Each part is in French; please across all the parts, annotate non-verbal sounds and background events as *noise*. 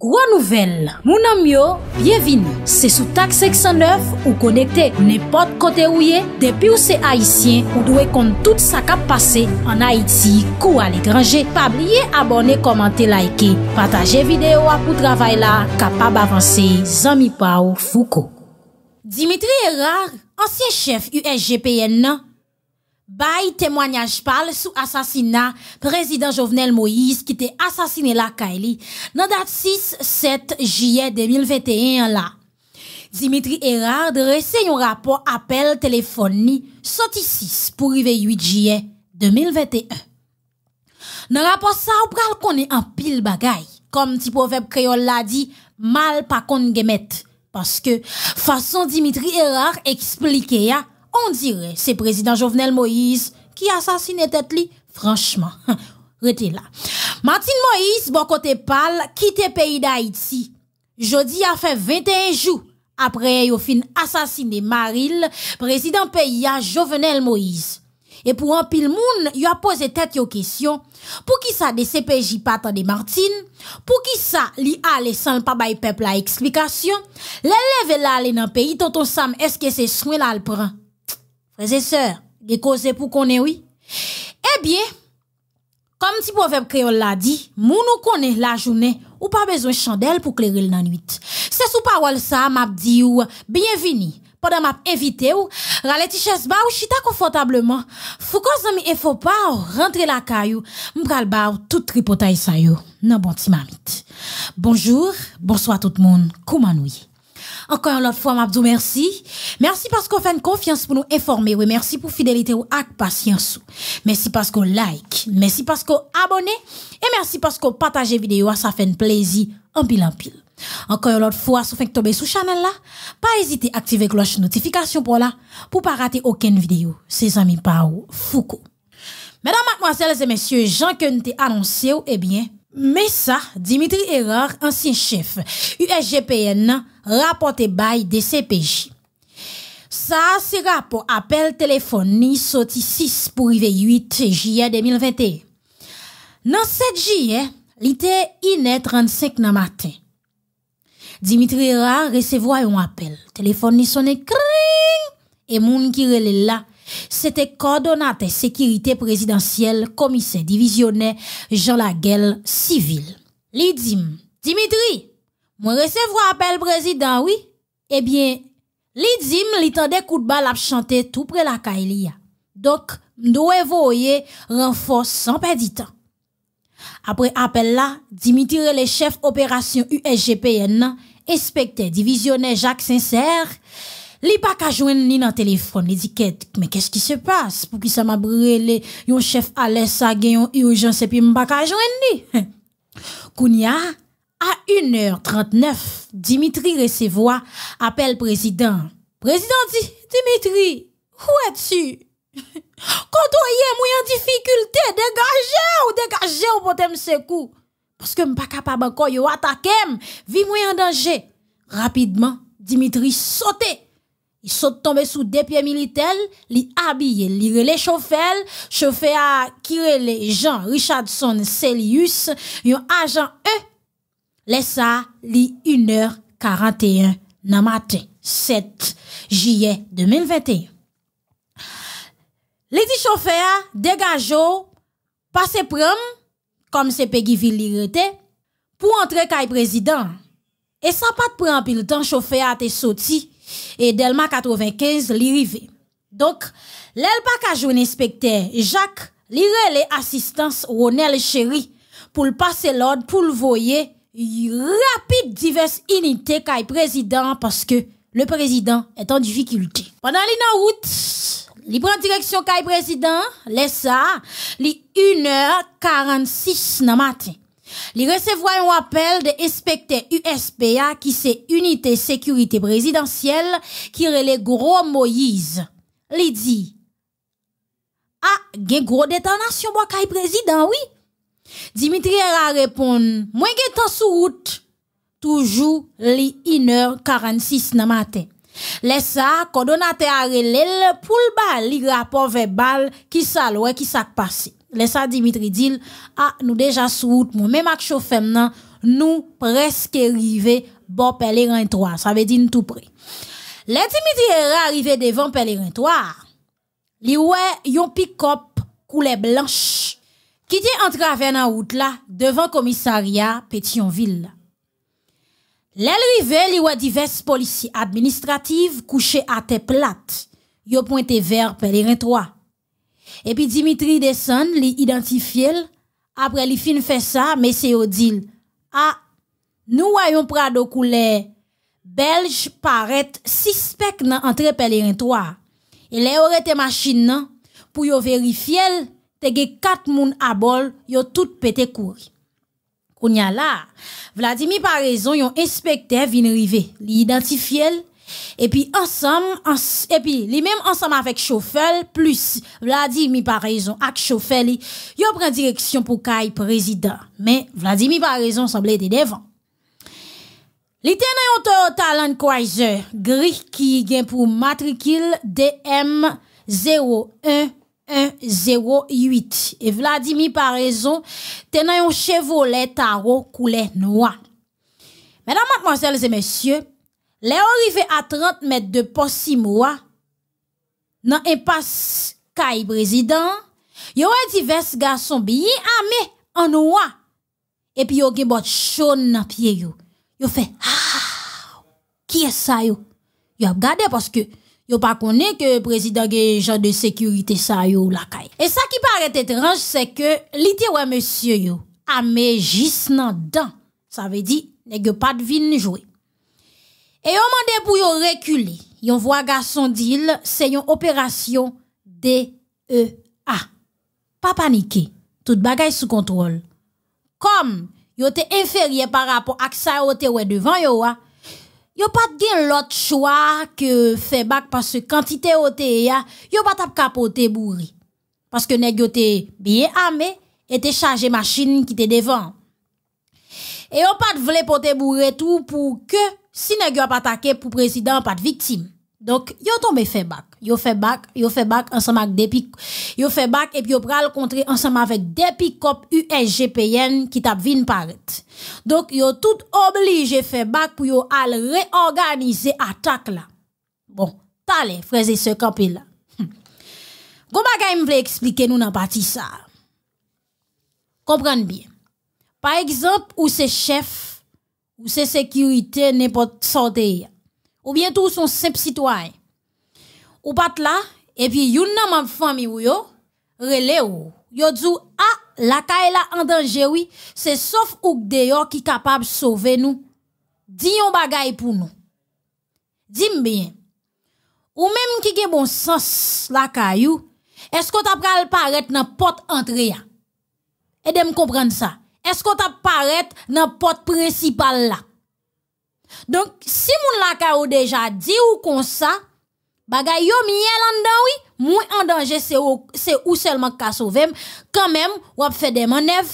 Gwa nouvel, mounan myo, byevini, se sou tak 609 ou konekte ou ne pot kote ou ye, depi ou se Haitien ou dwe kont tout sa kap pase an Haiti kou al ekranje. Pabriye abone, komante, laike, pataje videyo apou travay la, kapab avanse, zami pa ou fouko. Dimitri Erard, ansyen chef USGPN nan. Bye témoignage parle sous assassinat président Jovenel Moïse qui était assassiné la Kaili. Dans date 6 7 juillet 2021 là. Dimitri Erard de un rapport appel téléphonique sorti 6 pour arriver 8 juillet 2021. Dans rapport ça on qu'on est en pile bagaille comme petit proverbe créole l'a dit mal pas qu'on guémette parce que façon Dimitri Erard expliquait on dirait c'est président Jovenel Moïse qui assassine tête franchement. *laughs* Rete là. Martine Moïse, bon côté pâle, quitte pays d'Haïti. Jeudi a fait 21 jours après au fin assassiné Maril, président pays Jovenel Moïse. Et pour un pile moun, il a posé tête aux questions. Pour qui ça des CPJ pas de Martine? Pour qui ça li aller sans le peuple la explication? L'élève là aller dans pays, tonton Sam, est-ce que c'est soin là le prend? Frères et sœurs, des causes pour qu'on ait oui. Eh bien, comme si proverbe créole l'a dit, moun nous connaît la journée ou pas besoin chandelle pour éclairer la nuit. C'est sous parole ça m'a dit ou bienvenue pendant m'a invité ou rale ti chaise ba ou chita confortablement. Faut qu'on zami et faut pas rentrer la caillou, m'pral ba ou tout tripotaille ça yo nan bon ti mamite. Bonjour, bonsoir tout le monde. Comment nous encore l'autre fois, m'abdou merci. Merci parce qu'on fait une confiance pour nous informer. Oui, merci pour fidélité ou avec patience. Merci parce qu'on like. Merci parce qu'on abonne. Et merci parce qu'on partage vidéo. Ça fait un plaisir en pile en pile. Encore l'autre fois, si vous faites tomber sous channel là, pas hésiter à activer cloche notification pour là, pour pas rater aucune vidéo. C'est amis Pao Foucault. Mesdames, mademoiselles et messieurs, Jean que nous annoncé, eh bien, mais ça, Dimitri Erard, ancien chef USGPN rapporté by DCPJ. Ça, CPJ. Ça, appel rapport appel 6 pour arriver 8 juillet 2021. Dans 7 juillet, l'été iné 35 dans matin. Dimitri Erard recevoit un appel. Téléphone Telefon ni et kring, et moun qui là. C'était coordonnateur sécurité présidentielle, commissaire divisionnaire Jean Laguel civil. Lidim, Dimitri, moi recevoir appel président, oui. Eh bien, Lidim, li coup de balle à chanter tout près la Kailia. Donc, m'doué voyer renfort sans perdre temps. Après appel là, Dimitri le chef opération USGPN, inspecteur divisionnaire Jacques Sincère, Li pa ka joindre ni nan téléphone, li di qu'est-ce qui se passe Pour qui ça ma brûlé yon chef à sa gen yon et puis mpa ka joindre. ni. *laughs* Kounia, a 1h39, Dimitri resevoa appel président. Président di, Dimitri, où es tu Konto est mwen en difficulté, dégagez ou dégager ou pote Parce que mpa capable encore yo atakem, vi moi en danger. Rapidement, Dimitri sautait. Il saute tombés sous des pieds militaires, les habillé, les relé chauffeur, chauffeur à qui les Jean Richardson Celius, un agent E. Laisse ça, 1h41 la matin, 7 juillet 2021. Les dix chauffeurs dégageaux, passent prendre, comme c'est Peggyville l'irrité, pour entrer caille président. Et ça pas de prendre le temps chauffeur a été sorti et Delma 95 li Donc, l'elpa pa ka inspecteur Jacques li les assistance Ronel Chéri le passer l'ordre pour le voyer rapide diverses unités kay président parce que le président est en difficulté. Pendant lina out, route, li prend direction kay président, laisse ça, li 1h46 nan matin. Li recevra un appel de inspecteur USPA qui c'est Unité Sécurité Présidentielle qui le gros Moïse. Li di, a ah, gen président pour le président, oui. Dimitri a répondu « Moi, gen tan sou route toujours li h 46 nan matin. Lesa, coordonnateur a relel le bal, li rapport verbal ki sa qui ki passé. Laissez Dimitri dire a ah, nous déjà sur route, route, moun. Mem avec chofem nan, nous presque rive bon 3. Ça veut dire tout près. pre. Le Dimitri era devant devan pelerin 3. a un pick up couleur blanche qui la di route là devant commissariat devan commissariat Petionville. y il diverses policiers divers couchés à tête plate. Ils ont pointé vers pèlerin 3. Et puis Dimitri descend, li après li fin fait ça, mais c'est Odile. Ah, nous voyons Prado couler. belge paraît suspect dans l'entrée pèlerintoire. Et les aurait machine pour yo vérifier te ge quatre moun à bol, yo tout pété courir. a là, Vladimir par raison yon inspecteur vin rive, li et puis ensemble, et puis les mêmes ensemble avec chauffeur plus Vladimir par raison avec chauffeur, yo prend direction pour Kai président. Mais Vladimir par raison semblait être devant. Li te un yon Toyota gris qui gri qui gen pou matrikil DM01108. Et Vladimir par raison, te un Chevrolet Taro couleur noir. Mesdames, mademoiselles et messieurs, les arrivé à 30 mètres de port dans un passe caille président, y a e divers garçons bien armés en noir. Et puis yo a bot chaud dans pied yo. a fait, ah, qui est ça yo? Yo a gardé parce que yo pas connu que président des gens de sécurité ça yo la caille. Et ça qui paraît étrange, c'est que l'ité ouais monsieur yo, armé juste dans dents. Ça veut dire, n'est pas de vie vin jouer. Et on m'a pour yon reculer. Yon voit garçon deal, c'est une opération DEA. Pas paniquer. Tout bagay sous contrôle. Comme y'a étaient inférieur par rapport à ça yon te devant yon, ah, y'a pas de l'autre choix que faire bac parce que quantité yon te ya, ah, y'a pas tap capote bourri. Parce que nèg yon étaient bien armé et chargé machine qui était devant. Et on pas de pour te bourré tout pour que si nèg pas attaqué pour président pas de victime donc yo tombé fait bac yo fait bac yo fait bac ensemble avec des pic yo fait bac et puis yo pral contrer ensemble avec des pick USGPN qui t'a vinn paraître donc yo tout obligé fait bac pour yo al réorganiser attaque là bon t'allez frères et sœurs campé là hum. Gon bagay m'vle expliquer nous nous nan pati ça. Comprenez bien. Par exemple, où se chef ou c'est sécurité n'importe santé ou bien tout son simple citoyen ou pas là et puis yon nan ma famille ou yo relé ou yo dit, ah la caille la en danger oui c'est sauf ou yon qui capable sauver nous dis yon bagay pour nous dis bien ou même qui a bon sens la caillou est-ce que t'a pral paraître dans porte entrée et de me comprendre ça est-ce qu'on t'apparaît dans porte principale là? Donc, si moun la déjà dit ou comme ça, bagay yo miel en dan oui, moins en danger c'est ou, ou seulement ka sauver, quand même, ou fait des manœuvres,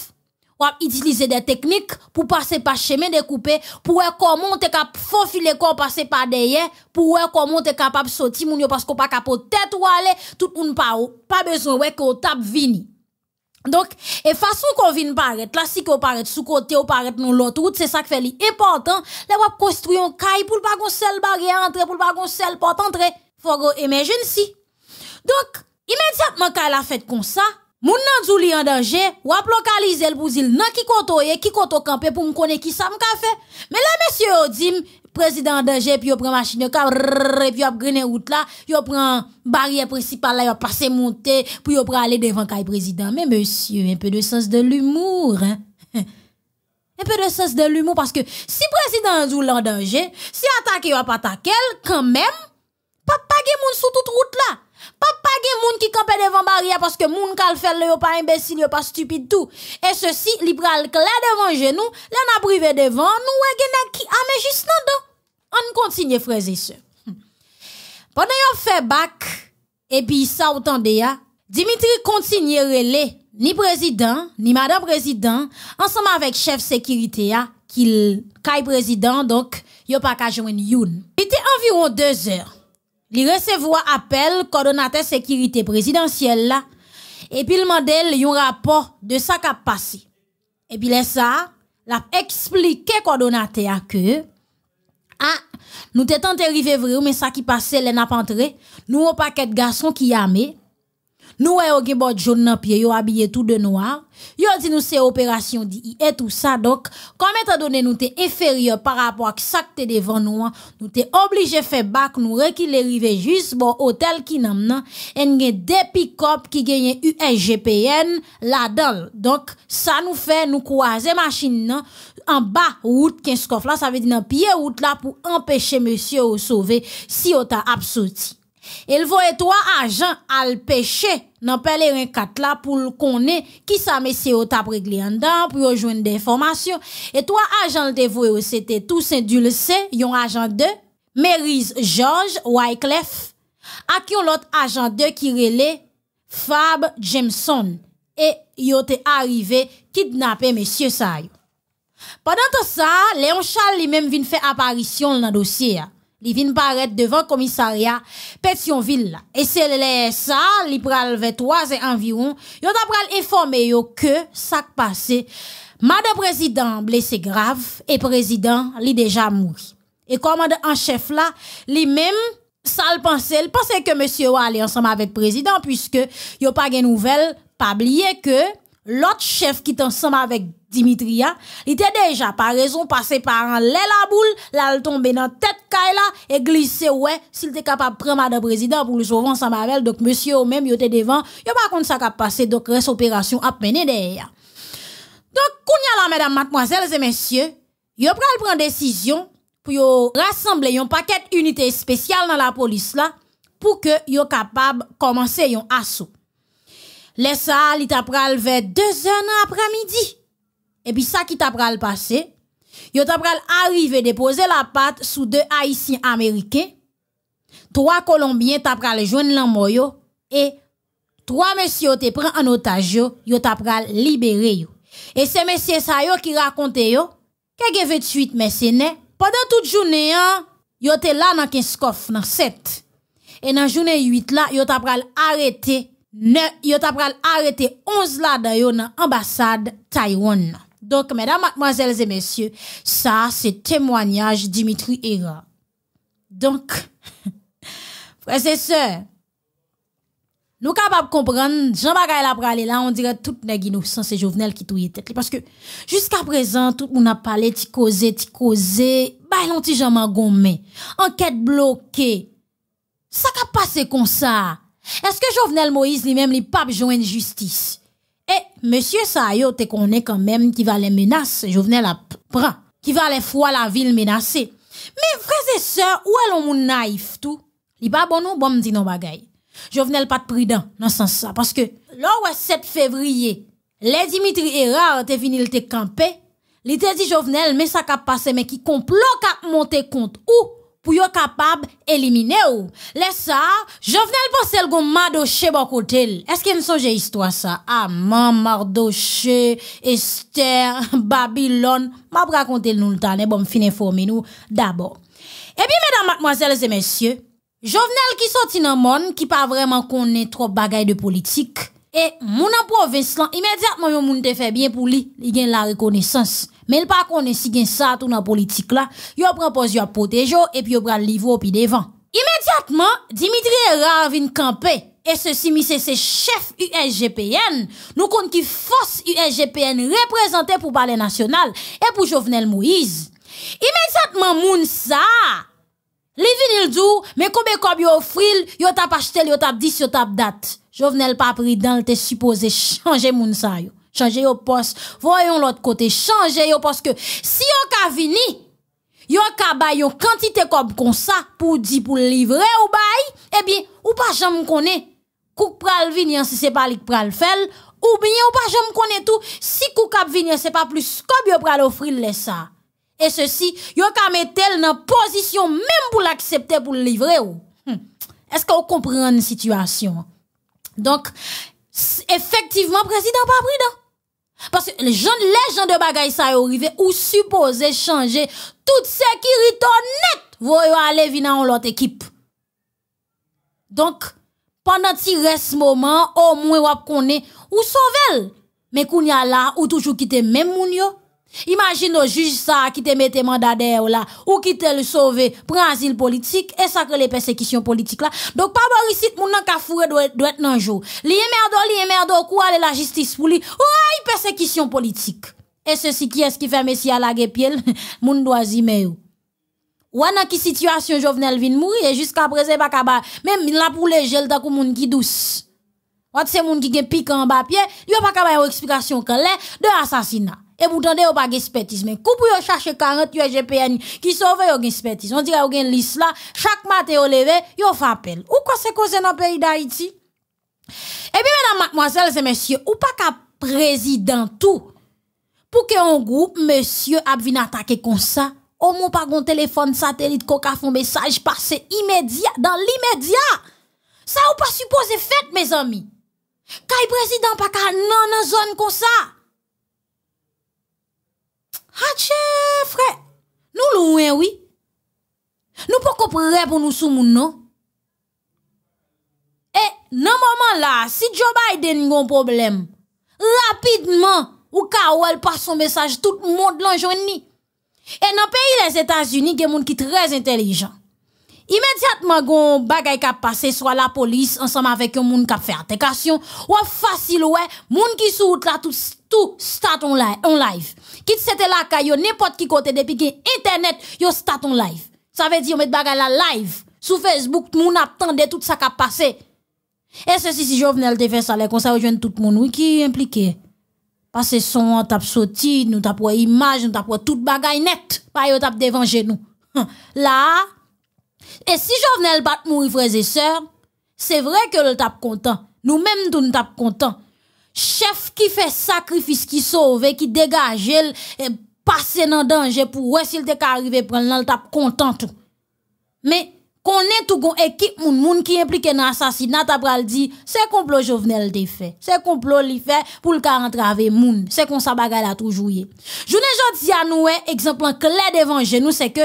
ou utiliser des techniques pour passer par chemin découpé, pour voir comment on est capable faufiler quoi passer par derrière, pour voir comment on est capable sortir moun yo parce qu'on pas capable tête ou aller, tout moun pa ou, pas besoin ouais que tape vini. Donk, e fason kon vin paret, la si ke ou paret sou kote ou paret nou lotout, se sak fe li epotan, le wap konstruyon kay pou l bagon sel bari a entre, pou l bagon sel pot entre, fwo go emergency. Donk, imediatman kay la fet kon sa, moun nan djou li an dange, wap lokalize el pou zil nan ki koto ye, ki koto kampe pou mkone ki sa mka fe, me la mesye yo dim... président en danger puis il prend machine car puis prend une route là on prend barrière principale là va passer monter puis il prend aller devant le président mais monsieur un peu de sens de l'humour hein *laughs* un peu de sens de l'humour parce que si président joue en danger si attaquer va pas attaquer quand même pas paguer monde sur toute route là pas de gen qui ki devant devant barrière parce que le kal ne yo pas imbécile, yo pas stupide tout. Et ceci, li le clair devant genou, là n'a privé devant, nous wè gen qui mais juste nan do. On continue frères et sœurs. Pendant yon fait bac et puis ça autant de ya, Dimitri continue relais ni président, ni madame président, ensemble avec chef sécurité ya, qu'il le président, donc, a pas qu'à joindre youn. Il était environ deux heures li recevoir appel coordonnateur sécurité présidentielle là et puis il mandel un rapport de ça qui a passé et puis là ça l'a expliqué coordonnateur que ah nous t'étant arrivés vrai mais ça qui passait les n'a pas entré nous au paquet de garçon qui armé. Nous est gen bot jaune pieds, ils ont habillé tout de noir. ont dit nous c'est opération et tout ça. Donc, comme étant donné nous t'es inférieur par rapport à ce que t'es devant nous, nous t'es obligé faire bac nous reculer river juste bon hôtel qui nan nan et avons des pick-up qui gagnent USGPN là-dedans. Donc, ça nous fait nous croiser machine en bas route qu'est-ce là ça veut dire dans pied route là pour empêcher monsieur au sauver si on t'a absouti. Il voit trois agents à le pêcher dans pèlerin 4 là pour le connaître qui ça monsieur t'a réglé en dedans pour joindre des formations. et trois agents le voyer c'était Toussaint Dulce, un agent 2, Maryse George Wyclef, à qui un l'autre agent 2 qui relait Fab Jameson et il est arrivé kidnapper monsieur ça. Pendant tout ça, Léon Charles lui-même vient faire apparition dans le dossier. Li vin devant commissariat commissariat Petionville Et c'est se le sa, li pral 3 environ, yo ta pral informer yo ça ça passé. Madame président blessé grave et président li déjà mouri. Et commandant en chef là li même sal pense, que pensait que monsieur ensemble ensemble avec président président, puisque yo pa gen nouvelles. Pas oublié que l'autre chef qui est ensemble avec Dimitria, il était déjà par raison passé par un la boule, là tombé dans tête Kaila et glissé ouais, s'il était capable de prendre madame président pour le sauver ensemble avec donc monsieur même il était devant, il pas contre ça qu'a passé donc reste opération à mener derrière. Donc kounya là mesdames mademoiselles et messieurs, yo pral prendre décision pour rassembler un paquet unité spéciales dans la police là pour que yo capable commencer un assaut. Les salles, il t'a pral vers deux heures après-midi. Et puis ça qui t'a pral passé, yo t'a pral arriver déposer la patte sous deux haïtiens américains, trois colombiens t'a pral joindre l'amour, et trois messieurs te pris en otage yo, yo pral libérer yo. Et ces messieurs ça yo qui raconte yo, que 28 messieurs pendant toute journée hein, yo t'es là dans 15 coffres dans 7. Et dans journée 8 là, yo t'a pral arrêter yo pral arrêté 11 là dans nan ambassade Taïwan. Donc mesdames, mademoiselles et messieurs, ça c'est témoignage Dimitri Era. Donc *laughs* frères et sœurs, nous capables de comprendre Jean Bagay la pralé là, on dirait tout nèg innocent c'est Jovenel qui touye tête parce que jusqu'à présent tout le monde a parlé ti causé, ti causé, bah ti jamais gommé. Enquête bloquée. Ça qu'a passé comme ça. Est-ce que Jovenel Moïse lui-même pape pas une justice Et eh, monsieur Sayo te connais quand même qui va les menacer. Jovenel la prend, qui va les fois la ville menacée. Mais frères et sœurs, où est l'on naïf tout Li pas bon nous bon dit non bagay. Jovenel pas prudent dans sens ça parce que le 7 février, les Dimitri Erard te fini te camper, li te dit Jovenel mais ça qu'a passé mais qui complot qu'a monter contre ou pour yon capable éliminer ou. Laisse ça, Jovenel Bossel gon Mardoché bon côté. Est-ce qu'il me songe histoire ça? Ah, m'a Mardoché, Esther, *laughs* Babylone. M'a raconté nous le temps, bon fin informer nous d'abord. Eh bien mesdames, mademoiselles et messieurs, Jovenel qui sorti dans le monde qui pas vraiment connaît trop bagaille de politique et mon en province immédiatement yon moun te fait bien pour lui, il gagne la reconnaissance. Mais il pas connaît si gen ça tout dans politique là, yo prend pose yo protéger et puis yo pral livre au devant. Immédiatement, Dimitri Erard vient camper et ceci c'est c'est chef USGPN, nous compte qui force USGPN représenté pour parler national et pour Jovenel Moïse. Immédiatement moun ça Li vinil dou, mais comme kob yo fril, yo tap acheté, yo tap dis, yo tap date. Jovenel pris dans le te supposé changer moun sa yo changer yo poste voyons l'autre côté changer yo poste que si yo ka vini, yo ka bay yo comme kob kon sa pou di pou livre ou bay, eh bien, ou pas jam kone, kouk pral vini hein, si c'est pas l'ik pral fel, ou bien ou pas jam kone tout. si kouk ap vini hein, c'est se pas plus kob yo pral offri le sa. Et ceci, yon yo ka metel nan position même pour l'accepter pou livrer ou. Hum. est-ce vous comprenez la situation? Donc, effectivement, président pas prudent. Parce que les gens, les gens de bagaille ça arrivé ou supposé changer toute sécurité net, vous allez venir dans l'autre équipe. Donc, pendant ce reste moment, au moins, vous connaissez ou sauvel. Mais qu'on y a là, ou toujours quitter même mounio, Imagine au juge ça qui te mette mandat là ou qui te le sauver prend asile politique et ça que les persécutions politiques là. Donc pas Borisit moun nan ka fouré doit doit nan jour. Li merdo li merdo quoi aller la justice pour lui. Ouais, persécution politique. Et ceci qui est-ce qui fait messie à la Le *laughs* monde doit zimé ou. Ou nan quelle situation Jovenel vient mourir et jusqu'à présent pas kaba même la pour les gel temps kou moun qui douce. Ou c'est moun qui qui pique en bas pied, a pas kaba une explication quand de assassinat et vous de au pas expertise mais coup pour yo chercher 40 GPN qui sauve yo expertise on dirait yo gen liste là chaque matin yo levé yo fait appel ou causé dans le pays d'Haïti et eh bien mesdames mademoiselles et messieurs ou pas qu'à président tout pour que groupe monsieur a vinn attaquer comme ça au moins pas un téléphone satellite coca font message passé immédiat dans l'immédiat ça ou pas supposé fait mes amis Qu'un président pas qu'à non nan zone comme ça Ache, ah, frère, nous loin, oui. Nous pouvons prêts pour nous sous non? Et, eh, ce moment là, si Joe Biden a un problème, rapidement, ou Kawel passe son message, tout le monde l'enjoigne. Et dans le pays des États-Unis, il y a des gens qui très intelligents. Immédiatement, les choses a des qui soit la police, ensemble avec un monde qui a fait attention, ou facile, ouais, monde qui sont là, tout, tout, start en live. Kit c'était la caillou n'importe qui côté depuis que internet, yo start on live. Ça veut dire on met bagay la live sur Facebook, moun attendait tout ça qui a passé. Et ceci si Jovenel te fait ça les comme ça tout le monde qui impliqué. Parce que son tap sorti, nous tap image, nous tap tout bagarre net, pas yo tap devant nous. Hum. Là et si Jovenel bat mourir frères et sœurs, c'est vrai que le tap content. Nous-mêmes nous tap content chef qui fait sacrifice, qui sauve, qui dégage, et eh, passe dans danger pour s'il te arrivé prendre là, tap content Mais qu'on est tout équipe moun moun qui impliqué dans assassinat après dit c'est complot Jovenel des fait c'est complot li fait pour le cas entraver moun c'est qu'on ça à a toujours ne journée dit à nous hein, exemple clair devant nous c'est que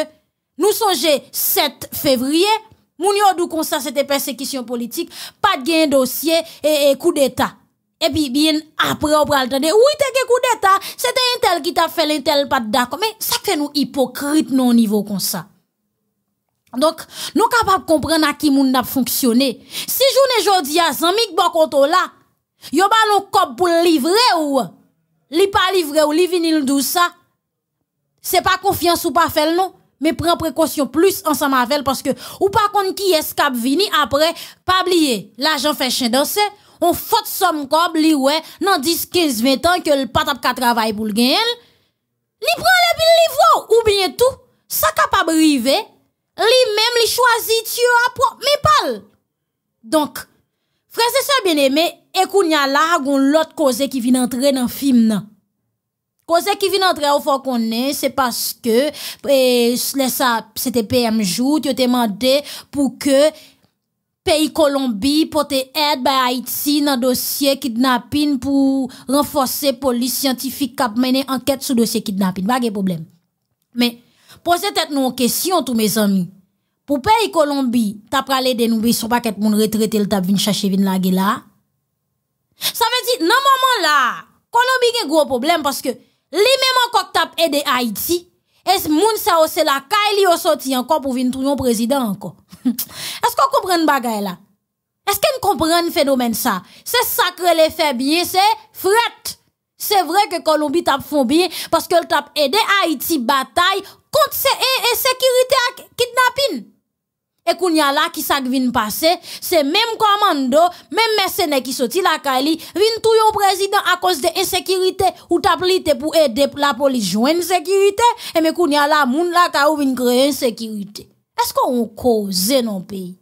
nous songe 7 février moun yo dou qu'on ça c'était persécution politique pas de gain dossier et coup d'état et puis bien après on pral de... oui t'es quelque coup d'état c'était un tel qui t'a fait l'intel pas d'accord mais ça fait nous hypocrites non au niveau comme ça donc nous capables comprendre à qui moun n'a fonctionné si journée jodi a zamik bokoto là yo le cop pour livrer ou li pas livrer ou li vinil dou ça c'est pas confiance ou pas faire non mais prends précaution plus ensemble avec parce que ou pas contre qui est cap vini après pas oublier l'argent fait chien danser on faute somme comme li ouais dans 10 15 20 ans que le patap ka travail pour le gagner li prend le li livre ou bien tout ça capable arriver li même li choisi tu a propre mais pas donc frère c'est ça bien aimé et a là gon l'autre cause qui vient entrer dans film nan Cause qui vient entrer au fond qu'on est, c'est parce que, et, ça, c'était PM tu tu demandé pour que, pays Colombie pote aide by bah, Haïti dans dossier kidnapping pour renforcer police scientifique qui a mené enquête sur dossier kidnapping. Pas de problème. Mais, posez vous une question, tous mes amis. Pour pays Colombie, t'as parlé de nous, ils sont pas qu'être mon retraité, le t'as venu chercher, venu la là. Ça veut dire, non, moment là, Colombie a un gros problème parce que, les mêmes encore t'as aidé Haïti, est-ce moun sa ou c'est la Kaili li ou sorti encore pour venir trouver président encore? *laughs* Est-ce qu'on comprend bagay là? Est-ce qu'on comprend phénomène ça? C'est sacré les fait bien, c'est fret. C'est vrai que Colombie tape fond bien parce qu'elle tape aider Haïti bataille contre ses et, kidnapping. Et qu'on y a là, qui s'est vint passer, c'est même commando, même mercenaires qui sorti la Cali, viennent tout yon président à cause de insécurité, ou t'appelite pour aider la police jouer en sécurité, et mais qu'on y a là, moun la Kali vint créer sécurité. Est-ce qu'on cause dans pays?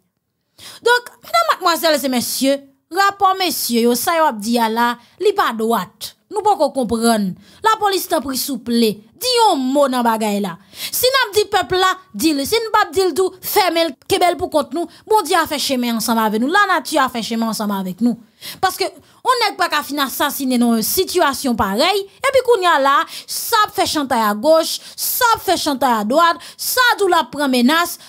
Donc, mesdames, mademoiselles et messieurs, rapport messieurs, yo ça yo a di là li pas droite nous pas comprendre la police t'a pris souple dis un mot dans bagay là si n'a dit peuple là le si n'a pas dit tout fermez kebel pour compte nous bon dieu a fait chemin ensemble avec nous la nature a fait chemin ensemble avec nous parce que on n'est pas qu'à finir assassiner dans une situation pareille et puis qu'on y a là ça fait chanter à gauche ça fait chanter à droite ça d'où la prend menace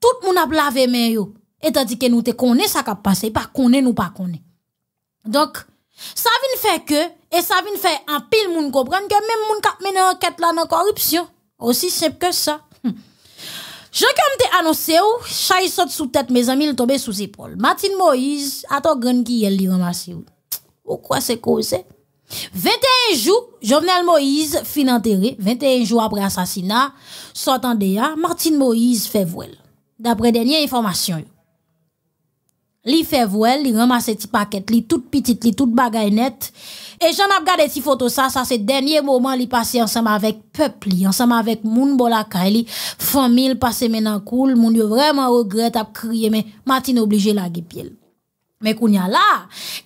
tout le monde a lavé main yo et tandis que nous te connaissons ça qu'a passé, pas connais, nous pas connaître. Donc, ça vient faire que, et ça vient faire un pile moun comprendre que même moun qui une enquête là dans corruption. Aussi simple que ça. Hum. Je comme te annoncé ou, saute sous tête, mes amis, il tombe sous épaules Martine Moïse, à ton grand qui elle li ramasse ou. quoi c'est causé? 21 jours, Jovenel Moïse fin enterré. 21 jours après assassinat, sortant de Martine Moïse fait voile. D'après dernière information, Li fevwel, li ramase ti paket, li tout pitit, li tout bagay net. E jan ap gade ti foto sa, sa se denye moman li pase ansam avek pepli, ansam avek moun bolaka. Li famil pase menakoul, moun yo vreman rogret ap kriye, me Martin oblije la gipil. Me kounya la,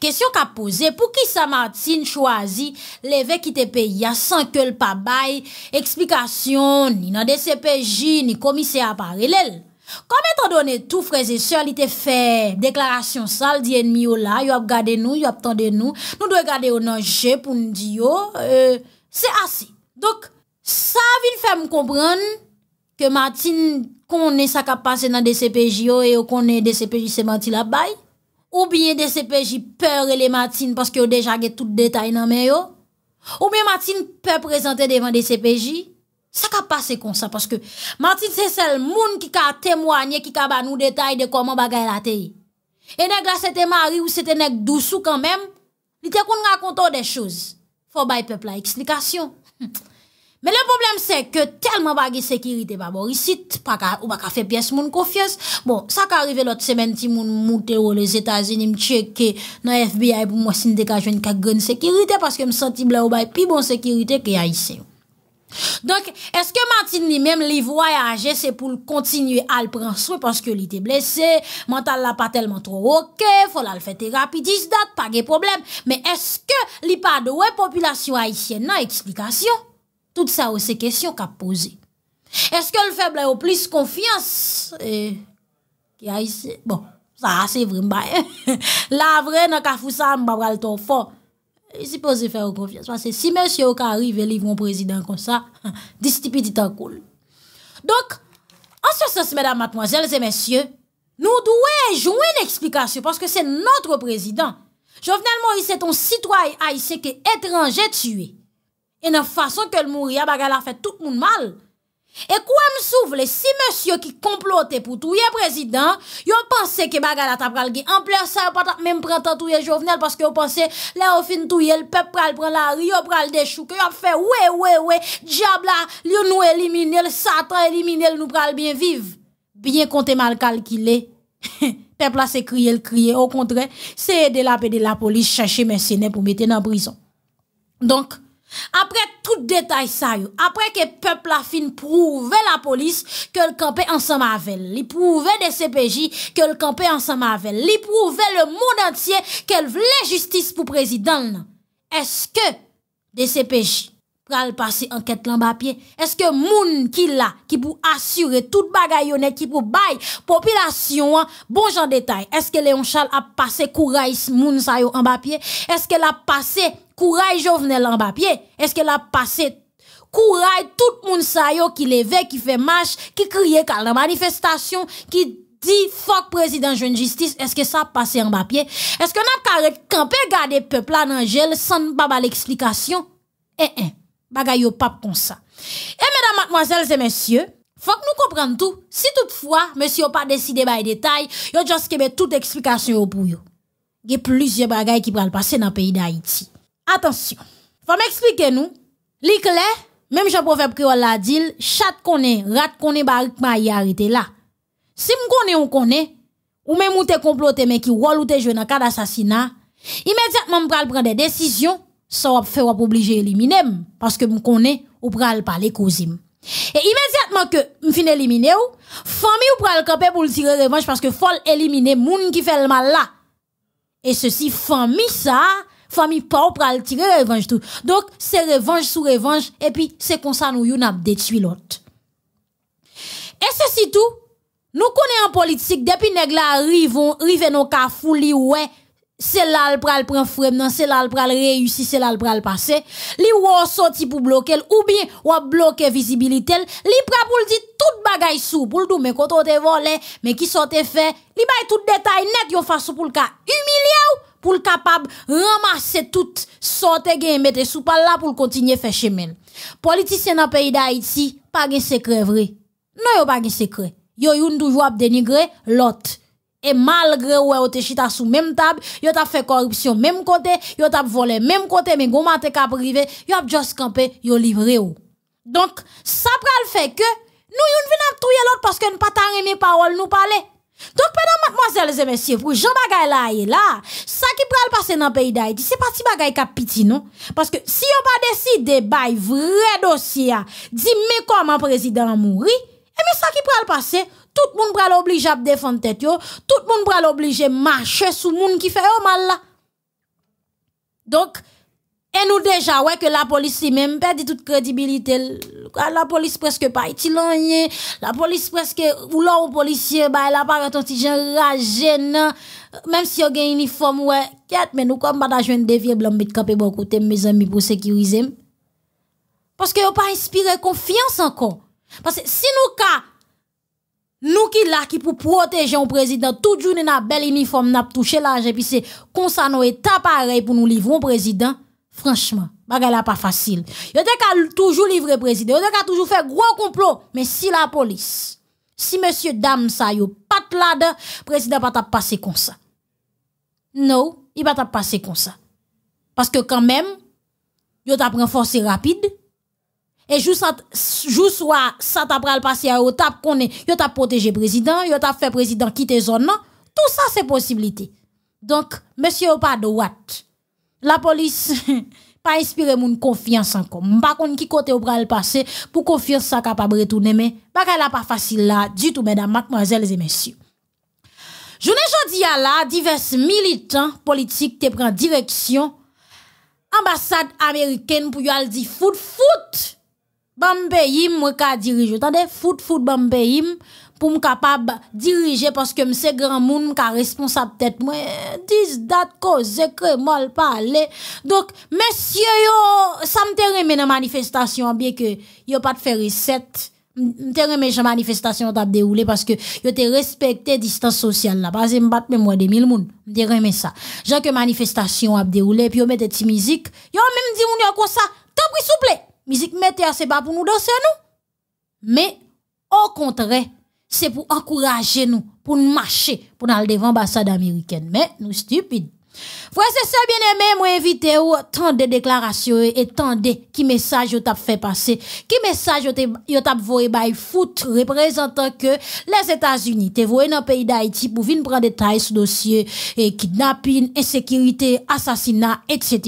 kesyon ka pose, pou ki sa Martin chwazi leve ki te peya san ke lpabay, eksplikasyon, ni nan de sepeji, ni komise aparelel. Kame tan donen tou freze, se alite fe deklarasyon sal di enmi yo euh, la, yo ap gade nou, yo ap tande nou, nou dwe gade yo nan je pou nou di yo, se ase. Dok, sa vil fe m kompran ke matin konen sa kapase nan DCPJ yo e yo konen DCPJ se mati la bay? Ou bien DCPJ per rele matin paske yo deja ge tout detay nan men yo? Ou bien matin per prezante devan DCPJ yo? Sa ka pase kon sa, paske Martin Cecil, moun ki ka temwanye, ki ka ban nou detay de koman bagay la teyi. E neg la sete mari, ou sete neg dousou kanmem, li te kon rakonto de chouz. Fobay pepla ekslikasyon. *laughs* Men le problem se, ke telman bagay sekirite, babo risit, ou baka fe piyes moun kofyes. Bon, sa ka arrive lot semen ti moun, moun teyo le zetazini, mwen cheke nan FBI pou mwosin dekajwen kak gwen sekirite, paske m senti bla ou bay pi bon sekirite ki ya isen yo. Donk, eske Matin li menm li voyaje se pou l kontinye al pranswe Panske li te blese, mental la pa telman tro roke Fola l fete rapidis dat, pa ge problem Men eske li pa dewe populasyon ayisyen nan eksplikasyon Tout sa ou se kesyon ka pose Eske l feble ou plis konfians Ki ayisyen, bon, sa ase vremen ba La vremen ka fousan mba vral ton fon Il suppose faire confiance. Parce que si monsieur Oka arrive et livre un président comme ça, *laughs* dis petit en cool. Donc, en ce sens, mesdames, mademoiselles et messieurs, nous devons jouer l'explication parce que c'est notre président. Jovenel Moïse est un citoyen haïtien qui est étranger tué. Et dans la façon que le mourir, il a fait tout le monde mal. Et quoi me les si monsieur qui complotait pour touyer président, yo pensé que bagala t'a pral gen ampleur ça pas même prend tant touyer Jovenel parce que yo pensé là au fin touyer le peuple pral prend la rue, yo pral chou, que yon fait ouais ouais ouais, diable là, yo nous éliminer, le Satan éliminer, nous pral bien vivre. Bien compté mal calculé. *laughs* peuple là c'est crier le crier au contraire, c'est de la paix de la police chercher sénat pour mettre dans prison. Donc Apre tout detay sa yo, apre ke pepl la fin prouve la polis ke l'kampè ansan mavel, li prouve de CPJ ke l'kampè ansan mavel, li prouve le moun entye ke l'vle justice pou prezident nan, eske de CPJ pral pase anket lan bapye, eske moun ki la ki pou asyre tout bagayone ki pou bay popilasyon, bon jan detay, eske Leon Charles ap pase kou raise moun sa yo an bapye, eske la pase... courage Jovenel en papier Est-ce que a passé courage tout monde sa yo qui levait, qui fait marche, qui criait dans la manifestation, qui dit fuck président jeune justice, est-ce que ça passe en papier? Est-ce que a carré campé garder peuple là dans gel sans pas l'explication? Eh eh, bagay yo pas comme ça. Et eh, mesdames, mademoiselles et messieurs, faut que nous comprenions tout. Si toutefois, monsieur pas décidé par détail, yo juste que toute explication pour vous. Il y a plusieurs bagailles qui le passer dans le pays d'Haïti attention, faut m'expliquer nous, nou, li kle, menm jan profè pour la dil, chat est, rat konen barik ma yarite la. Si m connaît ou connaît, ou même ou te mais men ki wol ou te jwen nan immédiatement, d'assassinat, immédiatement m pral pren sa wap fe wap oblije eliminem, paske m konen ou pral immédiatement que Et immédiatement que m fin elimine ou, fami ou pral camper pou l revanche revanche que fol elimine moun ki le mal la. et ceci si fami sa, famille pauvre à tirer revanche tout. Donc, c'est revanche sur revanche, et puis, c'est comme ça, nous, nous, a détruit l'autre. Et ceci tout, nous connaissons en politique, depuis nèg la rivon, rive nos ka ouais, c'est là le pral prend frem, non, c'est là le pral réussi, c'est là le pral passé. Li ou sorti pour bloquer, ou bien, ou bloquer visibilité, li pral pour dire tout bagay sous pour le mais quand on te volé, mais qui sont fait, li bay tout détail net, yon façon pour le cas humilier pour le capable ramasser tout sorte et mettre sous pas là pour continuer faire chemin. Politicien dans pays d'Haïti pas de secret vrai. Non, yo pas de secret. Yo yon toujours ap dénigrer l'autre. Et malgré qu'ils ou te chita sous même table, yo t'a fait corruption même côté, yo t'a volé même côté, mais gon matin ka privé, yo ap just campé, yo livré ou. Donc, ça pral fait que nous yon vin touye l'autre parce que nous pas ta parole nous parler. Donc, pendant mademoiselles et messieurs, pour Jean Bagay là, là, ça qui pral passer dans le pays d'Haïti, c'est pas si Bagay qui non? Parce que si on pas décidé de vrai dossier, dit « mais comment président mourit, et eh, mais ça qui pral passer, tout le monde pral obligé à défendre tête, yo, tout le monde pral obligé marcher sous le monde qui fait mal là. Donc, et nous déjà, ouais, que la police, même, perd toute crédibilité. La police presque pas été l'année. La police presque, ou là, aux policiers bah, elle a pas retenti, j'en rage, Même si on une uniforme, ouais. Quête, mais nous, comme, bah, d'ajouter un dévier blanc, mais de caper bon côté, mes amis, pour sécuriser. Parce qu'ils n'ont pas inspiré confiance encore. Parce que, si nous, cas, nous qui là, qui pour protéger un président, tout jour, nous, n'a bel uniforme, n'a touché l'argent, puis c'est, comme ça, nous, est pareil pour nous livrer un président. Franchement, bagay la pas facile. Yo te ka toujours livrer président, yo te ka toujours fait gros complot, mais si la police, si monsieur dame ça yo pat là président pas passer comme ça. Non, il va passer comme ça. Parce que quand même, yo t'a force rapide. Et juste soit ça t'a pral passer à yo t'a y a t'a protégé président, yo t'a fait président quitter zone Tout ça c'est possibilité. Donc monsieur pas droite la police *laughs* pas inspiré mon confiance encore. M'pa konn qui côté ou pral passer pour confiance ça capable retourner mais bagay la pas facile là du tout mesdames mademoiselles et messieurs. Journée jodi à la divers militants politiques te prend direction ambassade américaine pour y dit foot foot fout est moi ka dirige. Attendez foot foot fout pour me capable diriger parce que c'est grand monde qui responsable tête moi 10 dates cause mal parler donc monsieur yo ça me remet dans manifestation bien que yo pas de faire recette m'te remet la manifestation t'a déroulé parce que yo te respecté distance sociale là parce que m'bat même moi 2000 moun m'te remet ça genre que manifestation a déroulé puis yo mette petite musique yo même dit moun yo comme ça tant pis s'il vous plaît musique mettez c'est pas pour nous danser nous mais au contraire c'est pour encourager nous, pour nous marcher, pour aller devant l'ambassade américaine. Mais nous stupides. Frère, c'est ça, bien aimé, moi invité ou tant de déclarations et tant de qui message vous t'a fait passer, qui message vous t'a voué by foot représentant que les États-Unis t'es voué dans le pays d'Haïti pour venir prendre tailles sur dossier et kidnapping, insécurité, assassinat, etc.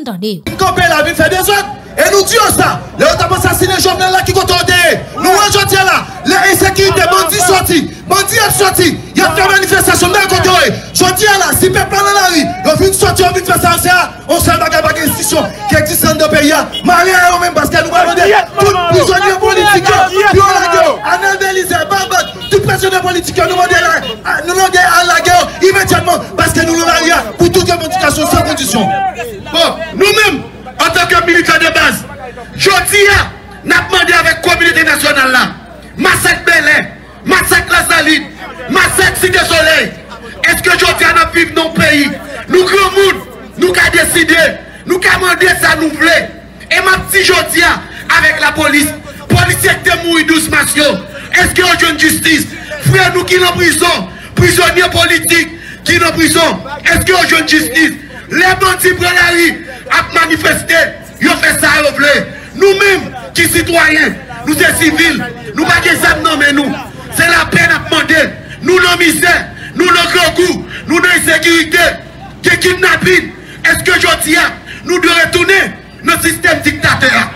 Entendez. la vie fait des autres. E nou diyo sa, le otapon sasine jovnen la ki koto odeye Nou an jodi a la, le isekirite, bandi sorti Bandi ap sorti, yon premanifestasyon men koto e Jodi a la, si pe planan a ri, lò fin sorti, lò fin sasan se a On sal baga baga institisyon, ke di sande pe ya Marye a yo men, baske nou va ronde, tout pizonyen politik yo Pyo lage yo, an alvelize, ban ban, tout presyonen politik yo Nou vode la, nou ronde an lage yo, imedyanman Baske nou lora ya, pou tout yon politik yo, se kondisyon Bon, nou men en tant que militant de base, je dis, n'a demandé avec la communauté nationale là, massacre Belin, massacre La Saline, massacre Cité Soleil. Est-ce que je dis à vivre dans le pays Nous, grand monde, nous avons décidé, nous avons demandé ça, nous voulons. Et ma petite jodia avec la police, policiers qui douce, doucement, est-ce y a une justice Frère, nous qui sommes en prison, prisonniers politiques qui sont en prison, est-ce que a une justice Le bon ti pren la ri ap manifeste, yo fè sa yo vle. Nou mèm ki sitoyen, nou se sivil, nou pa gen sam nanmen nou. Se la pen ap mande, nou nan miser, nou nan grogou, nou nan y segirite. Gen kin nabine, eske joti ya, nou de retoune, nou sistem diktatera.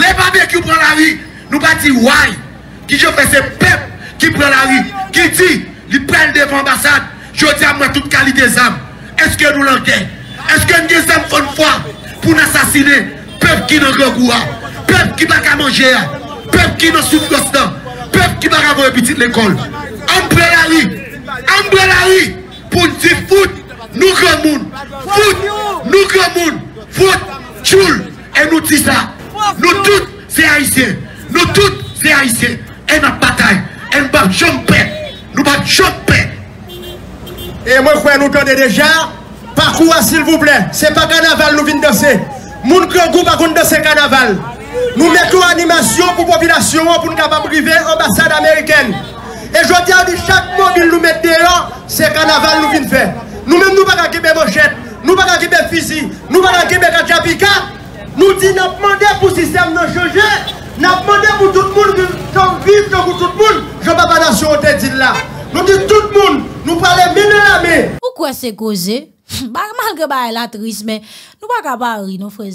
Le babè ki pren la ri, nou pa ti waj, ki jò fè se pep, ki pren la ri. Ki ti li pren def ambasade, jò di a mwen tout kalite zam, eske nou lan gen. Eske nye zem fon fwa pou n'asasine pep ki nan regouwa, pep ki baka manjea, pep ki nan soukostan, pep ki baka vore biti l'ekol. Ambre la li, ambre la li pou n'zi foute nou gremoun, foute nou gremoun, foute tchoul, en nou ti sa. Nou tout se aise, nou tout se aise, en ap batay, en bab chon pe, nou bab chon pe. E mwen fwen nou kande deja, Parcours, s'il vous plaît. C'est pas carnaval, nous venons danser. Moun ne pas pas danser carnaval. Nous mettons animation pour la population, pour nous capables priver l'ambassade américaine. Et je dis à chaque mobile nous mettons dehors, c'est carnaval nous venons faire. Nous-mêmes, nous ne pouvons pas faire manchette, nous ne pouvons pas faire fusil, nous ne pouvons pas faire katchapika. Nous disons, nous demandons pour le système de changer, nous demandons pour tout le monde, de vivre pour tout le monde. Je ne pas la nation, là. Nous disons tout le monde, nous parlons la l'armée. Pourquoi c'est causé *laughs* Bah, malgré bah, la triste, mais nous pas capables, nos frères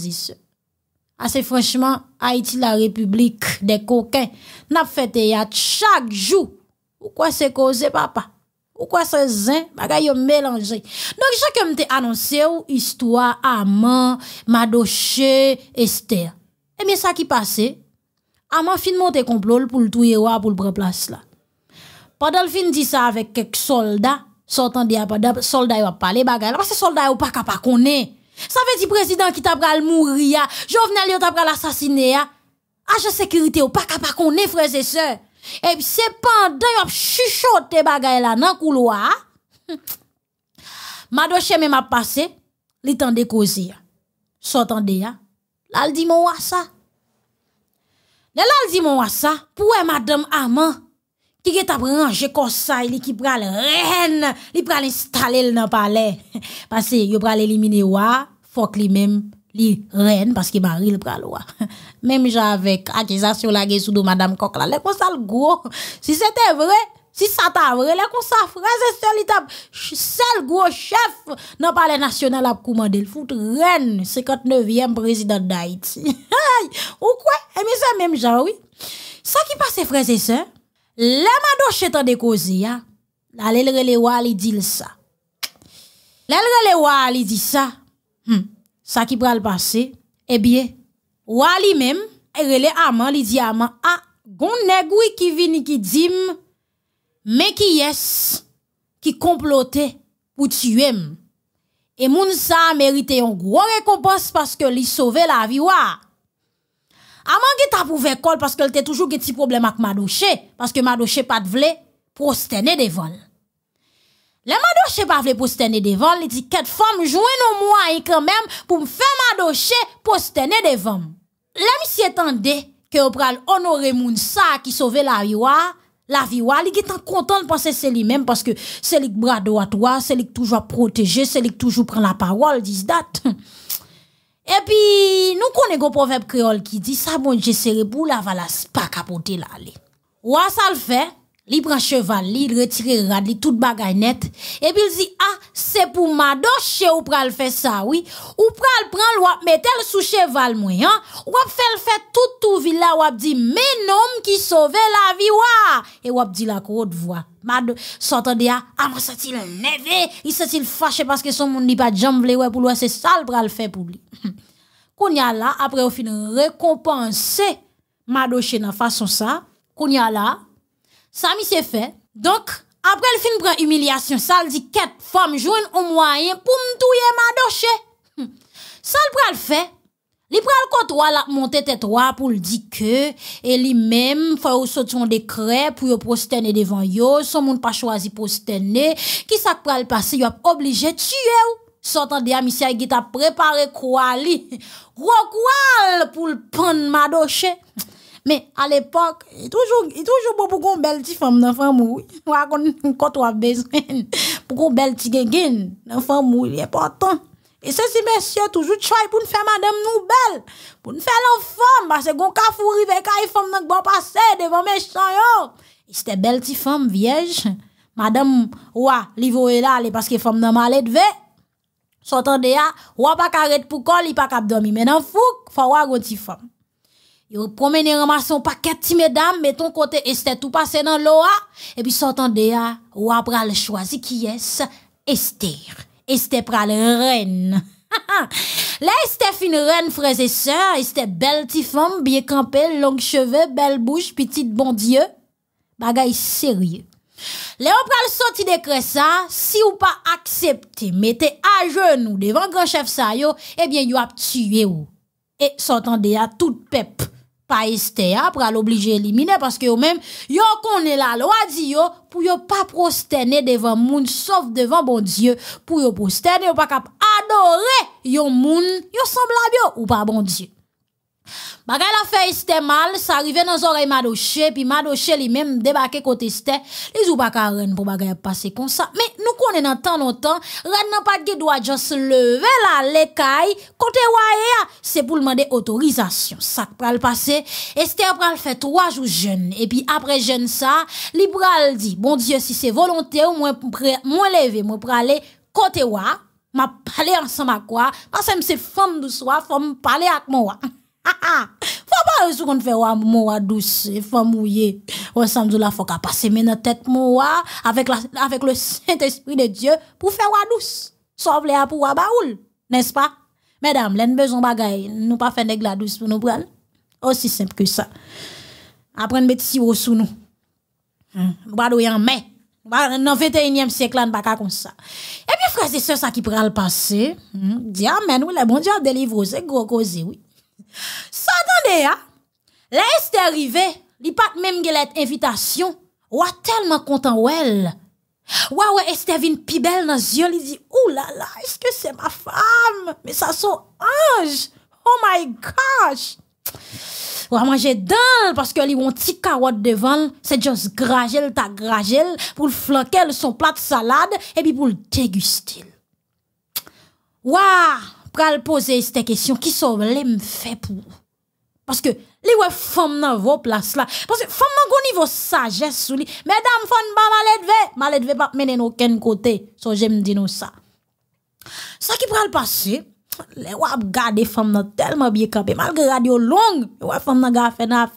Assez franchement, Haïti, la République des coquins, n'a fait fêté chaque jour. Pourquoi c'est causé, papa? Pourquoi c'est zin? Bagay yo mélangé. Donc, chaque me te annoncé ou histoire, amant, madoché, Esther. Eh bien, ça qui passait, amant fin monte complot pour le tuer ou pour le prendre place là. Pendant le fin dit ça avec quelques soldats, sortant des soldats yo parler bagarre parce que soldats yo pas capable connaître ça veut dire président qui t'a pral mourir Jovenel yo t'a pral assassiner de sécurité yo pas capable connaître frères et sœurs et cependant yo chuchoté bagarre là dans couloir *laughs* Madoche même m'a passé li tande causer sortant de ya là dit mon ça là dit mon ça pour madame Amand qui est à brancher comme ça, il qui le reine, il prend l'installer dans le palais. *laughs* Parce que, il pral éliminer faut que même, il reine, parce que Marie, il le reine. Même j'avais avec accusation la gué sous madame coq là, le gros. Si c'était vrai, si ça t'a vrai, le qu'on sa il c'est seul gros chef, dans le palais national à commander, le foot reine, 59e président d'Haïti. *laughs* ou quoi? Et bien, c'est même genre, oui. Ça qui passe, frères et sœurs, la madoche tan de koze ya, la lel relewa li dil sa. Lel relewa li di sa, hmm, sa ki pral pase, ebye, eh wali mem, rele aman li di aman, a, ah, gon negwi ki vini ki dim, me ki yes, ki complote pou tuem. Et moun sa mérite yon récompense parce que li sauve la viwa. Amand qui tape col parce qu'elle était toujours des problèmes problème avec Madoche. Parce que Madoche pas de vle prosterner des vols. Le Madoche pas vle prosterner des vols, il dit quatre femmes jouent nous moi quand même pour me faire Madoche prosterner des vols. Le monsieur que vous pral honoré moun qui sauve la vie la vie wa, est en content de penser c'est lui-même parce que c'est lui qui brade à toi, c'est lui qui toujours protégé, c'est lui qui toujours prend la parole, dis date. E pi nou konen go profep kreol ki di, sa bon jese repou la va la spa kapote la li. Ouwa sa l fe, li pran cheval, li retire rad, li tout bagay net. E pi l zi, a, ah, se pou madoche ou pral fe sa, ou pral pran l wap metel sou cheval mwen, ou wap fe l fe toutou vila, wap di menom ki sove la vi waa, e wap di la kote vwa. mad s'entendait à senti un levé il s'est-il fâché parce que son monde n'est pas jamblé ouais pour lui c'est ça le bras le fait pour lui *laughs* qu'on y a là après au fin récompenser madoché dans façon ça qu'on y a là ça mi c'est fait donc après le fin prend humiliation ça dit quatre femmes joindre au moyen pour me touiller madoché *laughs* ça le bras le fait Li pral koto wala ap monte tet wala pou l di ke, e li mem fay ou sot yon dekre pou yo postene devan yo, son moun pa chwazi postene, ki sak pral pase yo ap oblije tue ou, sot an dey amisyay git ap prepare kwa li, wak wala pou l pan madoshe. Me, al epok, yi toujou bo pou kon bel ti fam nan fam mou, wak kon koto *laughs* wap bezwen, pou kon bel ti gengen nan fam mou, yi epotan. Et ceci, messieurs, toujours toujours pour pour faire madame Nouvelle, pour faire l'enfant, parce que parce basè goun ka une ben, femme ka passer devant mes et c'était yo. petite femme vierge madame ti madame wwa parce que femme mal élevé de ya, wwa pas faut il une il promène ton côté et c'était tout passé tout l'eau. dans loa, puis sotan de elle wwa qui qui qui est Esté pral reine. *laughs* Là, esté une reine, frères et sœurs. Esté belle petite femme, bien campée, longue cheveux, belle bouche, petite bon Dieu. Bagay sérieux. Là, on pral sorti décret ça. Si ou pas accepté, mettez à genoux devant grand chef sa yo, eh bien, yo a tué ou. Et s'entendez à toute peuple pas estéa pour l'obliger éliminer parce que même yo connaît la loi dit yo pour yo pas prosterner devant monde sauf devant bon Dieu pour yo prosterner pas cap adorer yo monde yo bien ou pas bon Dieu Bagaille la fait, iste mal, dans les oreilles oreilles Madoché, puis madoche lui même debake kote ste, Ils zou pas ren pour Bagaille passer comme ça. Mais nous konnen nan temps longtemps, n'a pas de ge de just leve la le kay, kote waye c'est pour pour demander autorisation. passer et c'est Esther le faire trois jours jeune, et puis après jeune ça, Libra le dit, « bon dieu si c'est volonté moins mwen, moi, lever moi pour aller côté wa, ma parler ensemble à quoi? Parce que c'est femme de soi, femme parler avec moi. Ah, ah. Faut pas faire fait ou moua douce, faut mouiller. Ou samedi la faut qu'à passer notre tête moua avec la, avec le Saint-Esprit de Dieu pour faire ou douce. Sauf les pour baoul n'est-ce pas? Mesdames, l'en besoin bagay, nous pas faire la douce pour nous prendre Aussi simple que ça. Après mettre si sous nous. Hmm. Nous pas en main. Dans le 21e siècle, on ne pas comme ça. Eh bien, frère, c'est ça qui prend le passer. Hmm. Dis amen, oui, le bon Dieu délivre, c'est gros cause, oui ça hein? là est arrivé, li pas même de invitation. Ou tellement content ou elle. Waouh, ouais, est plus belle dans les yeux. Il dit, ouh là là, est-ce que c'est ma femme? Mais ça son ange. Oh my gosh. Ou va manger d'elle parce que li un petit carotte devant. C'est juste gragel ta gragel pour le flanquer son plat de salade et puis pour le déguster. Waouh, pral poser cette question qui sont les fait pour parce que les ouais femmes dans vos places là parce que femmes dans bon niveau sagesse sous li mesdames font pas mal élevé mal élevé pas mener aucun côté so j'aime dire nous ça ça qui pral passer les ouais garder femmes dans tellement bien campé malgré radio longue ouais femmes dans gars fait na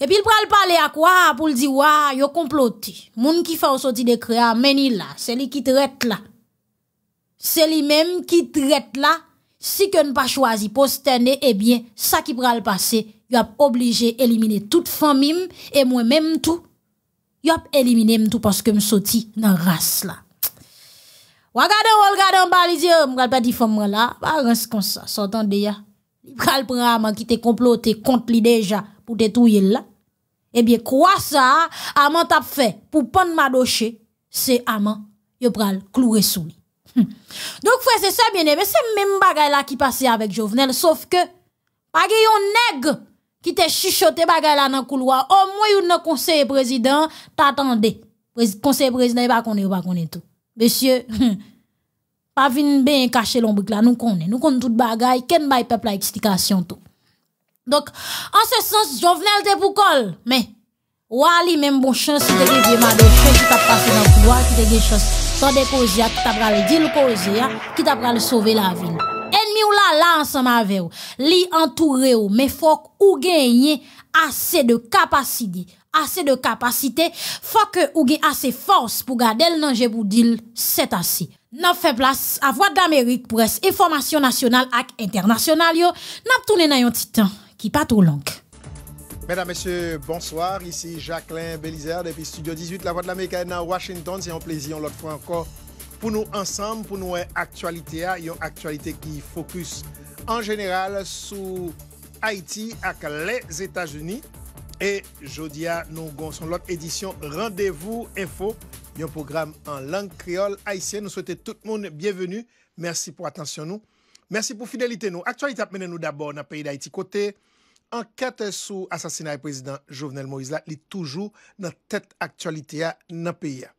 et puis il pral parler à quoi pour le dire ouais yo comploté moun qui fait sorti de créa meni là c'est lui qui traite là c'est lui-même qui traite là. Si que ne pas choisi posterner, eh bien, ça qui pourra le passer, il a obligé éliminer toute famille et moi-même tout. Il a éliminé tout parce que me sorti dans race là. Regardez, regardez en bas, je ne pas dire femme là, pas comme ça, sortant de ya. Il prendre qui te comploté contre lui déjà pour détruire là. Eh bien, quoi ça, amant t'as fait pour prendre m'adocher, c'est moi, il le clouer sous lui. Donc, frère, c'est ça, bien aimé. C'est même bagaille là qui passait avec Jovenel, sauf que, pas yon nègre qui te chuchoté bagaille là dans le couloir. Au moins, yon nan conseil président, t'attendais. Conseil président, il pas connaître, pas connaître tout. Monsieur, pas vin bien cacher l'ombre là, nous connaît. Nous connaît toute bagaille, ken bay peuple la explication tout. Donc, en ce sens, Jovenel te pour col, mais, Wali même bon chance, si te gagné mal, qui t'a passé dans le couloir, qui te gagne chance Tande kozya, ki ta prale dil kozya, ki ta prale sove la vin. Enmi ou la la ansan ma ve ou, li antou re ou, me fok ou genye ase de kapasite, ase de kapasite, fok ou genye ase fons pou gade el nanje boudil, set ase. Nop fe plas avwa d'Amerik, pres, e formasyon nasyonal ak internasyonal yo, nop toune nan yon titan ki patou lank. Mesdames, Messieurs, bonsoir. Ici Jacqueline Bélisère depuis Studio 18, La Voix de l'Amérique à Washington. C'est un plaisir, l'autre fois encore, pour nous ensemble, pour nous, actualité, hein. une actualité qui focus en général sur Haïti avec les États-Unis. Et jeudi, nous avons l'autre édition Rendez-vous Info, un programme en langue créole haïtienne. Nous souhaitons tout le monde bienvenue. Merci pour attention nous. Merci pour fidélité nous. Actualité, nous d'abord dans le pays d'Haïti côté. Anket sou asasina e prezident Jovenel Moïse la li toujou nan tet aktualite ya nan peya.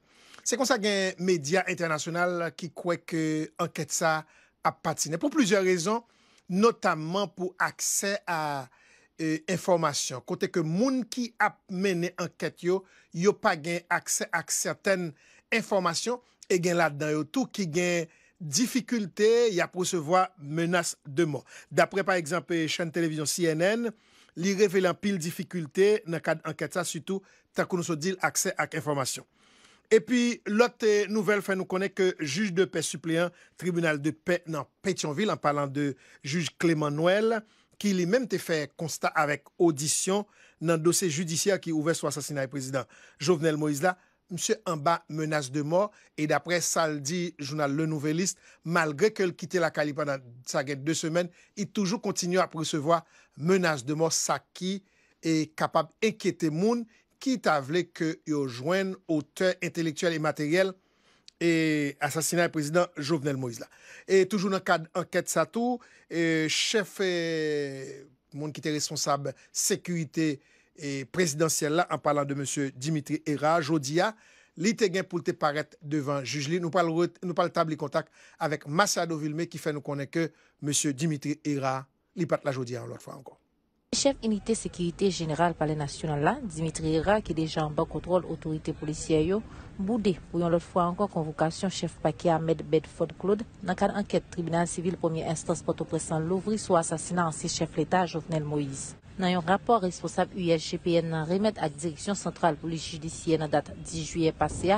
Se kon sa gen media internasyonal ki kwek anket sa ap patine. Po plizye rezon, notaman pou akse a informasyon. Kote ke moun ki ap mene anket yo, yo pa gen akse ak serten informasyon e gen la den yo tou ki gen informasyon. Difikultè ya pou se vwa menas de mò. Dapre pa ekzampè chan televizyon CNN, li revelan pil difikultè nan kad anket sa sütou takoun sou dil akse ak informasyon. E pi lote nouvel fè nou konè ke juj de pè supléan tribunal de pè nan Pétionville an palan de juj Clément Noël ki li men te fè konstat avèk audisyon nan dosè judisyè ki ouve sou asasina e prezident Jovenel Moïse là M. Mba menase de mort, et d'après Saldi, journal Le Nouvelliste, malgré que le quitté la Cali pendant sa guerre de deux semaines, il toujours continue à percevoir menase de mort, sa qui est capable d'inquiéter Moun, quitte à avler que yo joigne auteur intellectuel et matériel et assassinat le président Jovenel Moïse. Et toujours dans l'enquête Sato, chef euh, Moun qui était responsable sécurité et... E presidenciel la an palan de M. Dimitri Hira Jodia, li te gen pou te paret devan juj li, nou pal tabli kontak avek Masado Vilme ki fe nou konen ke M. Dimitri Hira li pat la Jodia an lot fwa ankon Chef unité sécurité générale palé national la, Dimitri Hira ki deja an ban kontrol autorité policia yo boudé pou yon lot fwa ankon konvokasyon chef pa ki Ahmed Bedford-Claude nan kan anket tribunal civil premier instance poto presen l'ouvri sou asasinan ansi chef l'état Jovenel Moïse Nan yon rapor responsable ULGPN nan remet ak direksyon sentral pou li judisyen nan dat 10 juye pase a,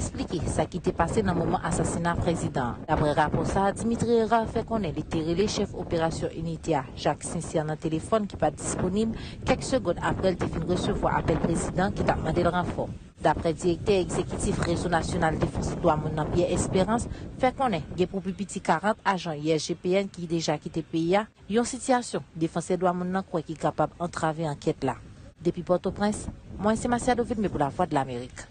esplike sa ki te pase nan mouman asasinan prezident. Dabre rapor sa, Dimitri Rafa konen li tere li chef operasyon unitia. Jacques Saint-Cyr nan telefon ki pa disponim, kak segon aprel te fin resevo apel prezident ki ta madel ranfon. Dapre direkter ekzekitif rezo nasyonal defanse doa moun nan piye esperans, fek mounen ge pou pi piti 40 ajan YSGPN ki deja kite piya, yon sityasyon defanse doa moun nan kwa ki kapab antrave anket la. Depi Port-au-Prince, Mwensi Masiadovil me pou la Voix de l'Amerik.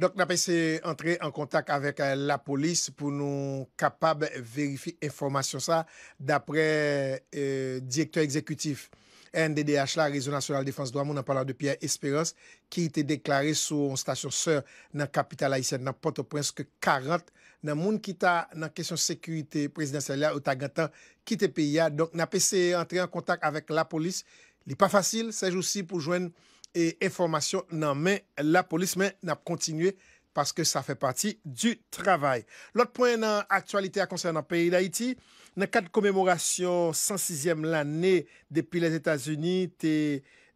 Dok na pe se entre en kontak avek euh, la polis pou nou kapab verifi informasyon sa dapre euh, direkter ekzekitif. NDDH, la Réseau National Défense Droit, moun nan parlant de Pierre Espérance, ki ite deklaré sou an stasyon sœur nan kapital haïtienne nan Port-au-Prince ke 40, nan moun ki ta nan kesyon sekurite prezidentialia ou ta gantan ki te piya. Donk nan pese entri an kontak avèk la polis, li pa fasil, sej ou si pou jwen e informasyon nan men la polis, men nan kontinue paske sa fè pati du travay. Lot pwen nan aktualite a konser nan peyi d'Haïti, nan kat komemorasyon 106èm l'anè depi les Etats-Unis te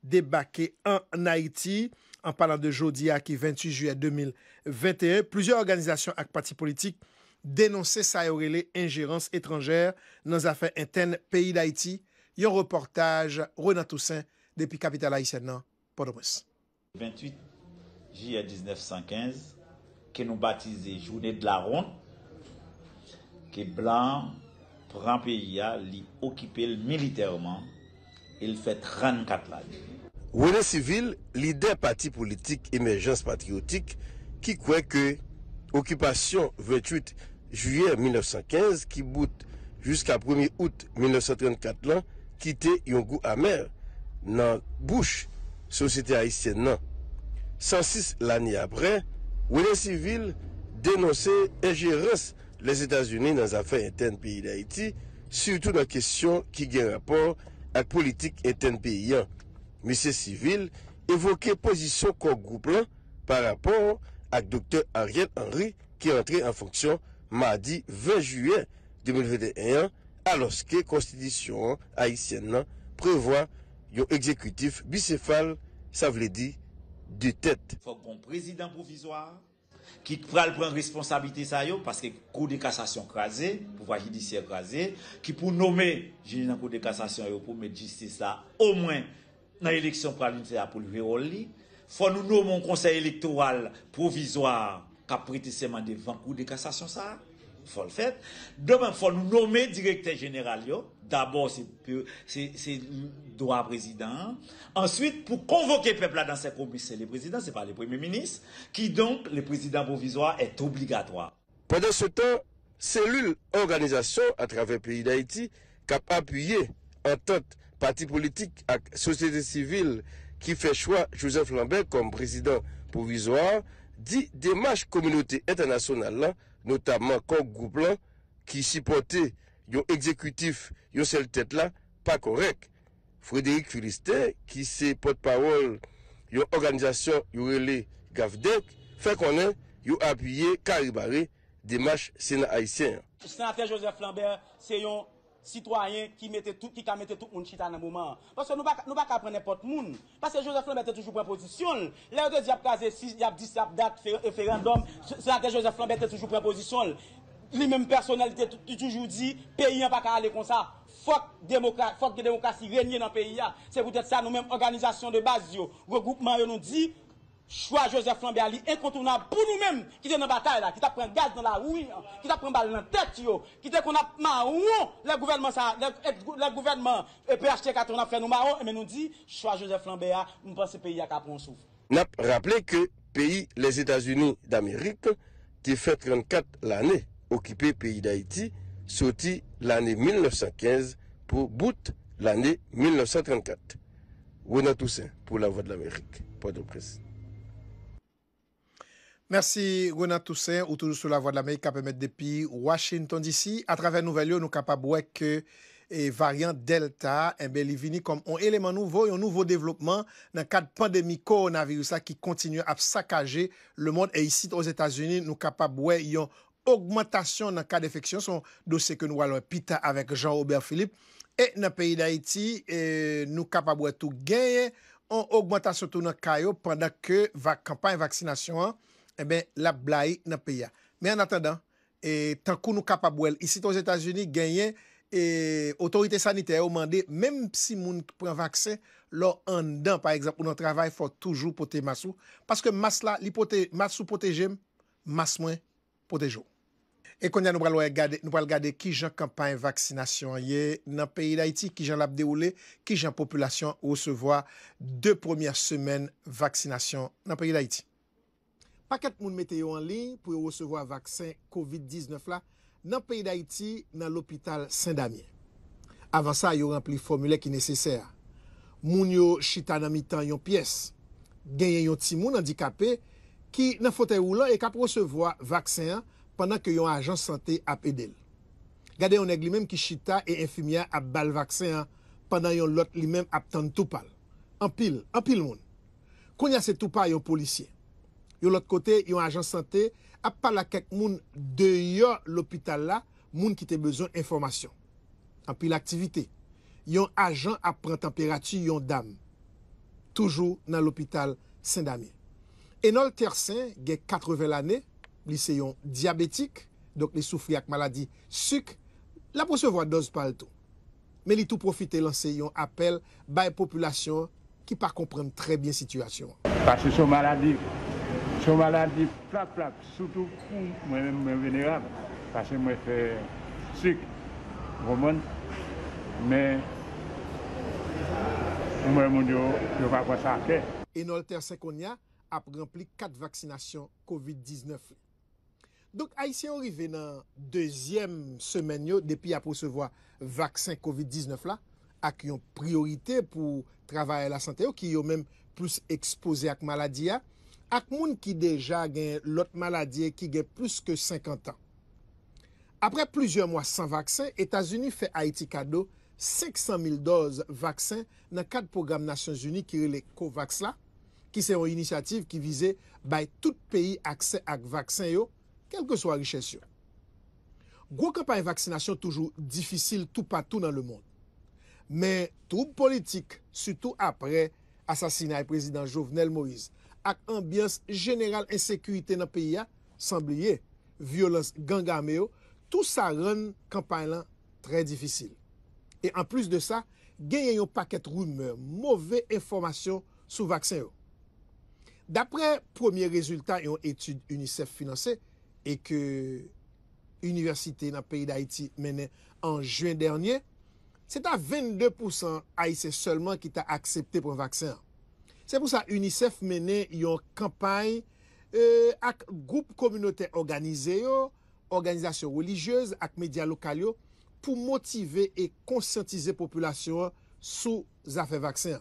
debake an Haïti an palan de Jodiak 28 juè 2021 plouzyon organizasyon ak pati politik denonsè sa yorele injérans etranjèr nan zafè intern peyi l'Haïti. Yon reportaj Renan Toussaint depi Kapital Haïtien nan Port-au-Prince. 28 juè 1915 ke nou batize Jounet de la Ronde ke blan Prenpeya li okipel militerman il fet ran katlan. Wene Sivil li de pati politik Emergence Patriotik ki kwe ke Okipasyon 28 juye 1915 ki bout jiska 1e out 1934 lan kite Yonkou Amer nan Bouch Sosite Aisyen nan. 106 lani apre Wene Sivil denose Ejeres Les Etats-Unis dans les affaires internes pays d'Haïti, surtout dans les questions qui gèrent rapport à la politique interne pays. M. Civil évoqué position qu'on groupe par rapport à Dr. Ariel Henry qui est entré en fonction mardi 20 juillet 2021 alors que la constitution haïtienne prévoit un exécutif bicéphale, ça voulait dire du tête. Faut bon président provisoire. Ki pral pren responsabilite sa yo, paske kou de kassasyon krasé, pou vwa jidisiye krasé, ki pou nome, jenye nan kou de kassasyon yo, pou mwen jistise sa, ou mwen nan eleksyon praline se apolive roli, fwa nou nome un konsey elektoral provizwa ka prite seman de vwan kou de kassasyon sa, fwa l fèt, domen fwa nou nome direkter general yo, d'abord c'est le droit président. Ensuite, pour convoquer le peuple dans ses communes, c'est le président, ce n'est pas le premier ministre, qui donc, le président provisoire est obligatoire. Pendant ce temps, cellule organisation à travers le pays d'Haïti, qui a appuyé en tant parti politique et société civile qui fait choix Joseph Lambert comme président provisoire, dit démarche communauté internationale, notamment comme groupe qui supportait yon exécutif, yon seul tête là, pas correct. Frédéric Philistin, qui c'est porte-parole, yon organisation, yo relais GAFDEC, fait qu'on est, yo appuyé, caribaré, démarche Sénat haïtien. Sénateur Joseph Lambert, c'est un citoyen qui mettait tout qui a mettait tout le monde chita dans le moment parce que nous pas pouvons pas prendre n'importe monde parce que Joseph Lambert était toujours en position là de diable il y a 10 date référendum sénateur Joseph Lambert était toujours en position les mêmes personnalités toujours dit, pays n'a pas qu'à aller comme ça. Faut que démocratie règne dans le pays. C'est peut-être ça, nous-mêmes, organisation de base, regroupement, nous dit, choix Joseph Lambert incontournable pour nous-mêmes qui sommes dans la bataille là, qui t'a pris gaz dans la rue, hein, qui t'a pris balle dans la tête yo, qui t'a qu'on a marron le gouvernement ça le, eh, gouvernement eh, PHT 4 on a fait nous marron mais nous dit choix Joseph Lambert ah, nous pensons que le pays a qu'à prendre souffle. N'a rappelé que pays les États-Unis d'Amérique qui fait 34 l'année occupé pays d'Haïti, sorti l'année 1915 pour bout l'année 1934. Renan Toussaint pour la Voix de l'Amérique. Pas de presse. Merci Gwena Toussaint, ou toujours sur la Voix de l'Amérique, à permettre depuis Washington d'ici. À travers Nouvelle nous capables de que et variant Delta, et eh bien, comme un élément nouveau un nouveau développement dans le cadre de la pandémie coronavirus qui continue à saccager le monde. Et ici, aux États-Unis, nous sommes capables de augmantasyon nan ka defeksyon son dosye ke nou walo epita avek Jean-Aubert Philippe e nan peyi da iti eh, nou kapabwel tou genye an augmantasyon tou nan kayo pandan ke kampanj vaksinasyon an e eh ben la blai nan peyi a. Men an atendan, eh, tan kou nou kapabwel isi ton Etats-Unis genye e otorite sanitè ou mande menm si moun pou pre vaksen lor an dan par ekzap ou nan travay fò toujou pote masou. Paske mas la, li pote masou pote jem mas mwen pote jom. E konya nou pral gade ki jan kampanj vaksinasyon ye nan peyi da iti, ki jan labde ou le, ki jan populasyon ou sevoa de premier semen vaksinasyon nan peyi da iti. Paket moun meteyo an lin pou yo ou sevoa vaksin COVID-19 la nan peyi da iti nan l'opital Saint-Damien. Avan sa yo rempli formule ki neseser. Moun yo chita nan mitan yon piyes. Genyen yon timoun andikapè ki nan fote ou la e kap ou sevoa vaksin an pandan ke yon ajan sante ap edel. Gade yon neg li menm ki chita e infimia ap bal vaksen, pandan yon lot li menm ap tan toupal. Anpil, anpil moun. Koun yase toupal yon polisye. Yon lot kote, yon ajan sante ap pala kek moun deyo l'opital la moun ki te bezon informasyon. Anpil aktivite. Yon ajan ap pran temperatu yon dam. Toujou nan l'opital Sint-Dami. Enol terse, ge katrevel ane, Li se yon diabetik, donk li soufri ak maladi suk, la pwosye vwa doz pal tou. Me li tou profite lan se yon apel baye populasyon ki pa kompreme trebyen situasyon. Pache sou maladi, sou maladi plap plap, sou tou mwen venera, pache mwen fe suk, bon mwen, men, mwen moun yo, yo pa kwa sa akè. Enolter Sekonya apre rempli kat vaksinasyon COVID-19. Donk Aitse yon rive nan dezyem semen yo depi a posevoa vaksen COVID-19 la, ak yon priorite pou travaye la sante yo, ki yo menm plus ekspose ak maladye ya, ak moun ki deja gen lot maladye ki gen plus ke 50 an. Apre plizyon mwa san vaksen, Etasuni fe Aitika do 500.000 doz vaksen nan 4 program Nasyon Zuni ki re le COVAX la, ki se yon inisyative ki vize bay tout peyi akse ak vaksen yo, kel ke swa riche syon. Gwo kampany vaksinasyon toujou difisil tou patou nan le moun. Men, troub politik, suto apre asasina e prezident Jouvenel Moïse, ak ambiyans general e sekuite nan piya, sambliye, violans gangameyo, tou sa ren kampany lan tre difisil. E an plus de sa, genye yon paket rume, mouve informasyon sou vaksen yo. Dapre premier rezultat yon etude UNICEF finanse, e ke universite nan peyi d'Haïti menen an juen dernyen, se ta 22% aïse seulement ki ta aksepte pou yon vaksen. Se pou sa, UNICEF menen yon kampany euh, ak group komunote organizeyo, organizasyon religyez ak media lokalyo, pou motive e konsyantize populasyon sou zafè vaksen.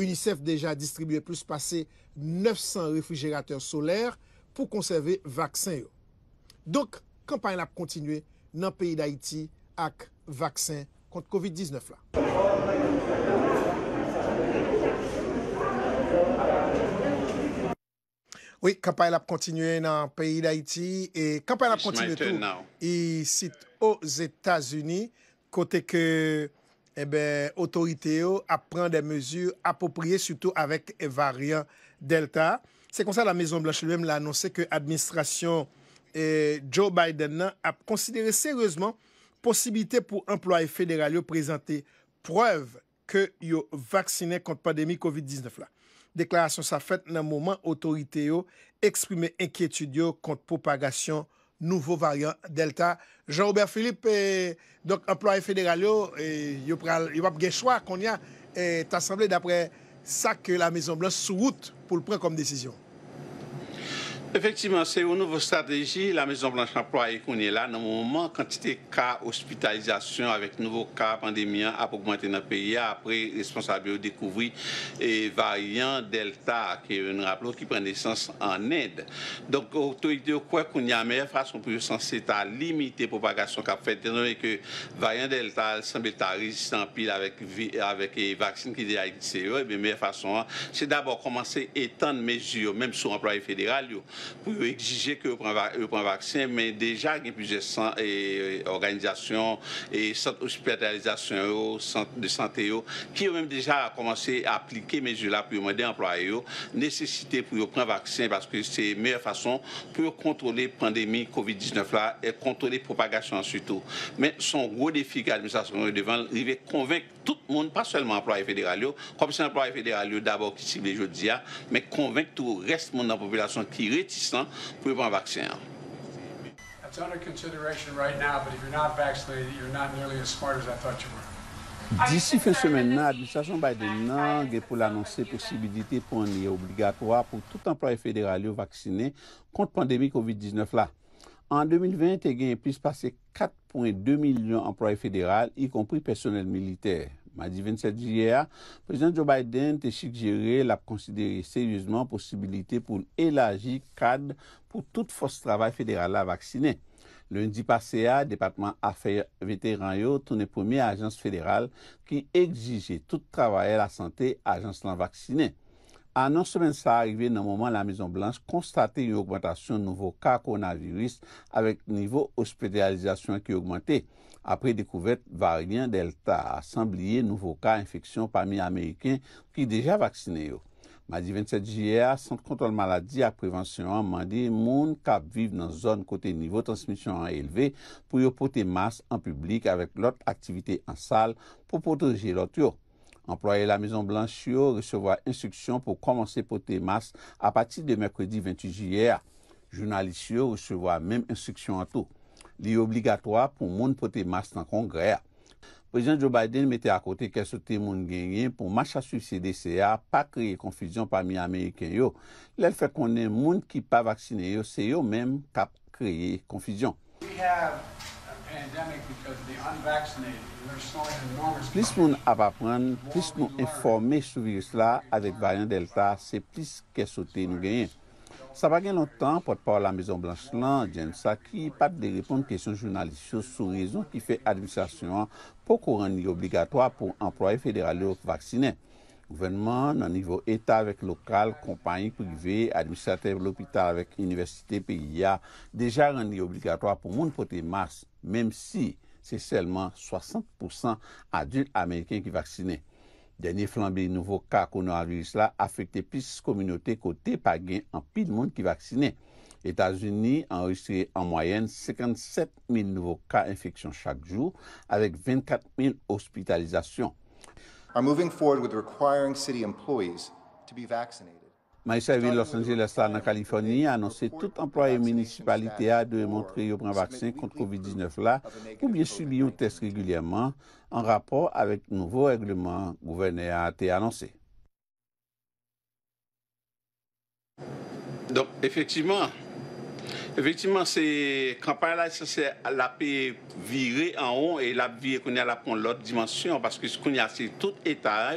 UNICEF deja distribuye plus pase 900 refrigérateur solèr pou konserve vaksin yo. Donk, kampany lap kontinwe nan peyi d'Haïti ak vaksin kont COVID-19 la. Oui, kampany lap kontinwe nan peyi d'Haïti. E kampany lap kontinwe tou. Y sit o Zetasuni, kote ke otorite eh yo ap pran de mezur apopriye, soutou avek variant Delta. C'est comme ça la Maison-Blanche lui-même l'a annoncé que l'administration eh, Joe Biden a considéré sérieusement possibilité pour employés de présenter preuve que yo vacciné contre pandémie COVID-19 Déclaration sa faite dans moment autorité yo exprimé inquiétude contre propagation nouveau variant Delta. jean robert Philippe, eh, donc employé fédéral, il n'y a pas choix qu'on y eh, assemblé d'après ça que la Maison-Blanche sous route pour le prendre comme décision. Effectivement, c'est une nouvelle stratégie. La Maison-Blanche emploi qu'on est là, dans le moment, quantité de cas hospitalisation avec nouveaux cas pandémie a augmenté dans le pays. Après, responsable découvert et variant Delta, qui est un qui prend naissance en aide. Donc, l'autorité quoi qu'on y a meilleure façon pour censé limiter la propagation qu'a fait, Et que variant Delta semble être résistant pile avec, avec les vaccins qui sont à Et bien, meilleure façon, c'est d'abord commencer à étendre mesures, même sur l'employé fédéral pour exiger que vous preniez vaccin, mais déjà, il y a plusieurs et, euh, organisations et centres d'hospitalisation, euh, centres de santé euh, qui ont même déjà commencé à appliquer mesures-là pour demander employés nécessité pour prendre vaccin parce que c'est la meilleure façon pour contrôler la pandémie COVID-19 et contrôler la propagation surtout. Mais son gros défi que l'administration devant, convaincre tout le monde, pas seulement employés fédéral, comme c'est employés fédéral d'abord qui cible aujourd'hui, hein, mais convaincre tout le reste de la population qui Dissi fin semen nan, administrasyon Biden nan ge pou lanonser posibilite pou anye obligatoa pou tout employe federal yo vaksine kont pandemi COVID-19 la. An 2021, pi se pase 4.2 milyon employe federal yi kompri personel milite. Madi 27 jyer, Prezident Joe Biden te chik jere la p konsidere seriouzman posibilite pou elaji kad pou tout fos travay federal la vaksine. Lundi pase ya, Depatman Afeyer Vete Ranyo toune pomi a ajans federal ki egzije tout travay la sante ajans lan vaksine. Anon semen sa arive nan mouman la Maison Blanche konstate yu augmentation nouvo ka koronavirus avek nivou ospedalizasyon ki augmente. apre dekouvet varilyen delta a sanbliye nouvo ka infeksyon pami Ameriken ki deja vaksine yo. Madi 27 jiyer, Sante Kontrol Maladi a Prevensyon a mandi, moun kap vive nan zon kote nivou transmisyon a eleve pou yo pote mas en publik avek lot aktivite an sal pou poterje lot yo. Employe la Maison Blanche yo recevo a instruksyon pou komanse pote mas a pati de Mekredi 28 jiyer, jounalist yo recevo a menm instruksyon an tou. li yo obligatoa pou moun pote mas nan kongre. Prezident Joe Biden mette akote ke sote moun genyen pou macha soufse de CA pa kreye konfijyon pa mi Ameriken yo. Lèl fè konen moun ki pa vaksine yo, se yo menm ta kreye konfijyon. Plis moun avapran, plis moun informe sou virus la avet variant Delta, se plis ke sote nou genyen. Saba gen lontan, potpaw la mezon Blanche-Land, Jen Saki, pat de reponde kesyon jounalisyon sou rezon ki fe administrasyon pokou rendi obligatwa pou employe federal yo ki vaksine. Gouvenman nan nivou etat vek lokal, kompanyi privé, administratev l'opital vek universite peyi ya, deja rendi obligatwa pou moun poti mars, menm si se selman 60% adun Ameriken ki vaksine. Denye flambi nouvo ka konon an virus la, afekte pis kominote kote pagen an pil moun ki vaksine. Etasouni an registre en moyenne 57.000 nouvo ka infeksyon chak jou, avek 24.000 ospitalizasyon. Maïsia Ville, Los Angeles, Salon, Kaliforni, anonsè tout employe municipalité a de montrer yon bran vaksin kontre COVID-19 la, ou bien subi yon test regulièrement. en rapport avec le nouveau règlement gouverné a été annoncé. Donc, effectivement, Effectivement, c'est campagne là, c'est la paix virée en haut et la vie qu'on a la l'autre dimension parce que ce qu'on a c'est tout état,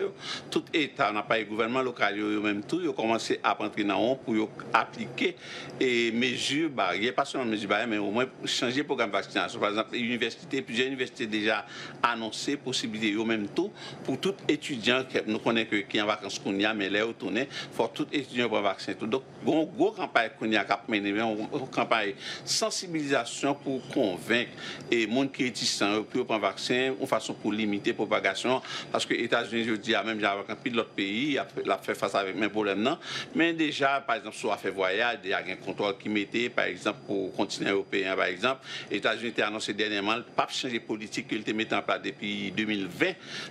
tout état n'a pas le gouvernement local même tout, ils ont commencé à rentrer dans haut pour appliquer et mesures barrières, pas seulement mesures barrières mais au moins changer le programme de vaccination. Par exemple, l'université, plusieurs universités déjà annoncé possibilité au même tout pour tout étudiant qui nous connaissons que qui en vacances qu'on y a mais là retourner, faut tout étudiant pour vaccin Donc, gros, campagne qu'on y a cap mener, on sensibilisation pour convaincre et monde qui réticent hein, pour prendre vaccin une façon pour limiter la propagation parce que les États-Unis je dis ah, même avec un pilote d'autres pays il a fait face avec mes problèmes non mais déjà par exemple soit fait voyage il y a un contrôle qui mettait par exemple pour le continent européen par exemple les États-Unis ont annoncé dernièrement le pape changer politique qu'il était mis en place depuis 2020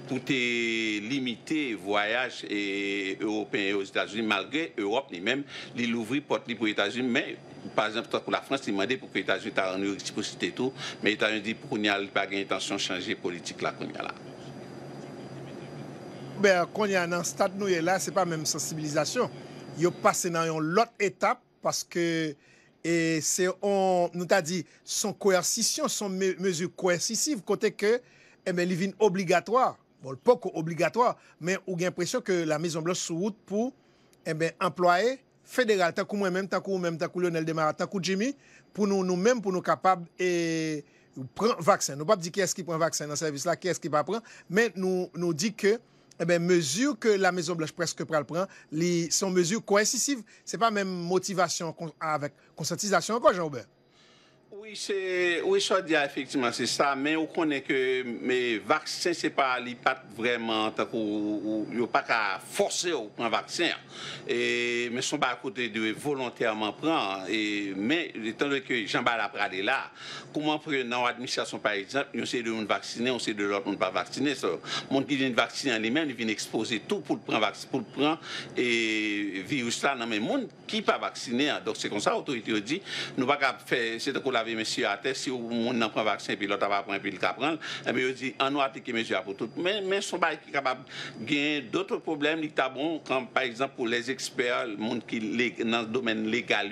pour limiter voyage et européen aux États-Unis malgré Europe ni même l'ouvrir porte pour les États-Unis mais par exemple, pour la France, il demandait pour que les États-Unis aient un réciprocité et tout, mais les États-Unis disent qu'on n'y a pas d'intention de changer la politique là qu'on y a là. Ben, quand il y a un stade, nous, là, ce n'est pas même sensibilisation. Ils passent dans une autre étape parce que et c'est on nous t'a dit son coercition son me, mesure coercitive côté que eh ben il obligatoire bon pas obligatoire mais on a l'impression que la maison blanche sous route pour eh ben employer fédéral, tant que moi-même, tant même Lionel Demara, tant que Jimmy, pour nous, nous-mêmes, pour nous capables de prendre vaccin. Nous ne pas dire qui est-ce qui prend vaccin dans ce service-là, qui est-ce qui va prendre, mais nous, nous dit que eh ben, mesures que la Maison Blanche presque prend, les, sont mesures Ce C'est pas même motivation avec conscientisation encore, Jean-Aubert. Oui, c'est, oui, ça dit effectivement, c'est ça, mais on connaît que les vaccins, c'est pas, pas vraiment, il n'y a pas qu'à forcer au prendre vaccin, et, mais sont pas à côté de volontairement prendre, et, mais étant donné que jean la est là, comment prendre dans l'administration, par exemple, on sait de monde vacciner, on sait de l'autre monde pas vacciner. ça, monde qui vient vacciner en lui-même, il vient exposer tout pour le prendre, pour le prendre, et virus là, non, mais monde qui pas vacciné, hein. donc c'est comme ça, l'autorité dit, nous pas faire, c'est la savez, monsieur a si on n'en prend vaccin, puis l'autre va prendre, puis le prendre, et eh bien, il dis on va appliquer mesure pour tout. Mais, mais son bail qui capable gagne d'autres problèmes, qui bon, comme par exemple pour les experts, le monde qui est dans le domaine légal,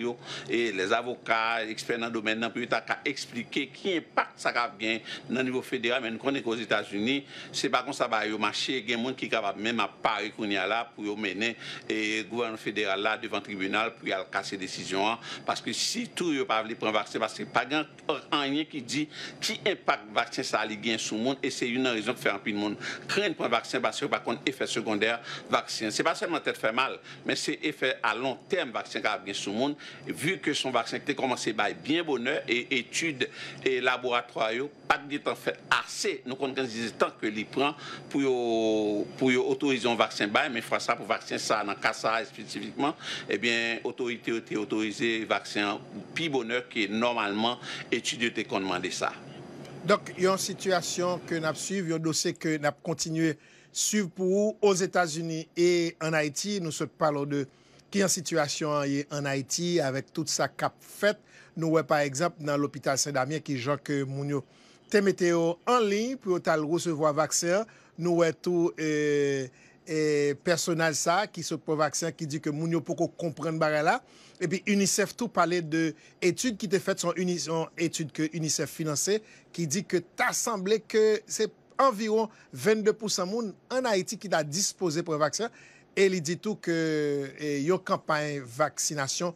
et les avocats, experts dans le domaine, dans peut expliquer qui pas ça va bien dans le niveau fédéral, mais nous connaissons aux États-Unis, c'est pas comme ça, va bah, au marché, il y a des gens qui sont capables même à Paris qu'on y a là pour mener le gouvernement fédéral là devant le tribunal pour y casser décision. Hein. Parce que si tout n'est pas vaccin, parce que pas un qui dit qui le vaccin ça a bien sur le monde et c'est une raison de faire un peu monde. Craindre pour un vaccin parce que par contre, effet secondaire, vaccin. c'est pas seulement tête fait mal, mais c'est effet à long terme vaccin qui a bien sur le monde. Vu que son vaccin était commencé être bien bonheur et études et laboratoire, pas de temps fait assez. Nous comptons que tant que l'y prend pour, autoriser un vaccin, mais il faut ça pour vaccin ça dans le cas ça spécifiquement. Eh bien, autorité a été autorisée vaccin, puis bonheur qui est normalement. et tu de te konman de sa. Donk, yon situasyon ke nap suiv, yon dosye ke nap kontinue suiv pou ou, ou Zetasuni e an Haiti, nou se palon de ki yon situasyon e an Haiti, avek tout sa kap fet, nou we par ekzap nan l'opital Sedamien ki jok moun yo te meteo an lin, pou ou tal rou se vwa vakser, nou we tou e... et personnel ça qui se pro-vaccin qui dit que mounio pour comprendre barre là et puis UNICEF tout parlait de études qui étaient faites son, son, étude que UNICEF finançait qui dit que t'as semblé que c'est environ 22% monde en Haïti qui e e, e, a disposé pour le vaccin et il dit tout que une campagne vaccination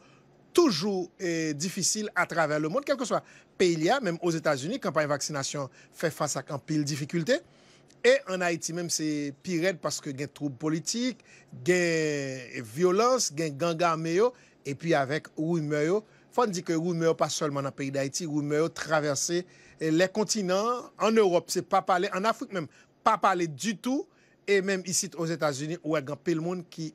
toujours difficile à travers le monde quel que soit pays même aux États-Unis campagne vaccination fait face à un pile difficulté difficultés et en Haïti même, c'est pire parce que y a troubles politiques, y a violence, y a et puis avec rumeur. Il faut dire que n'est pas seulement dans le pays d'Haïti, rumeur traverser les continents, en Europe, c'est pas parlé, en Afrique même, pas parlé du tout. Et même ici aux États-Unis, où il y a peu de monde qui.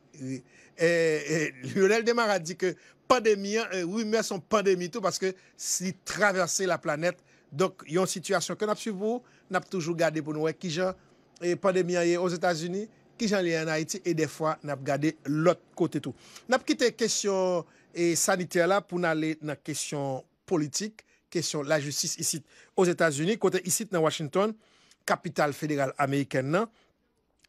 Lionel Demar a dit que pandémie, hein, rumeurs sont pandémie tout parce que si traverser la planète, donc il y a une situation que nous suivie, Nap toujou gade pou nou e kijan E pandemi a ye ouz Etats-Unis Kijan li an Haiti E defwa nap gade lot kote tou Nap kite kesyon e, sanite la Pou nan le nan kesyon politik Kesyon la justis isit ouz Etats-Unis Kote isit nan Washington Kapital federal Ameriken nan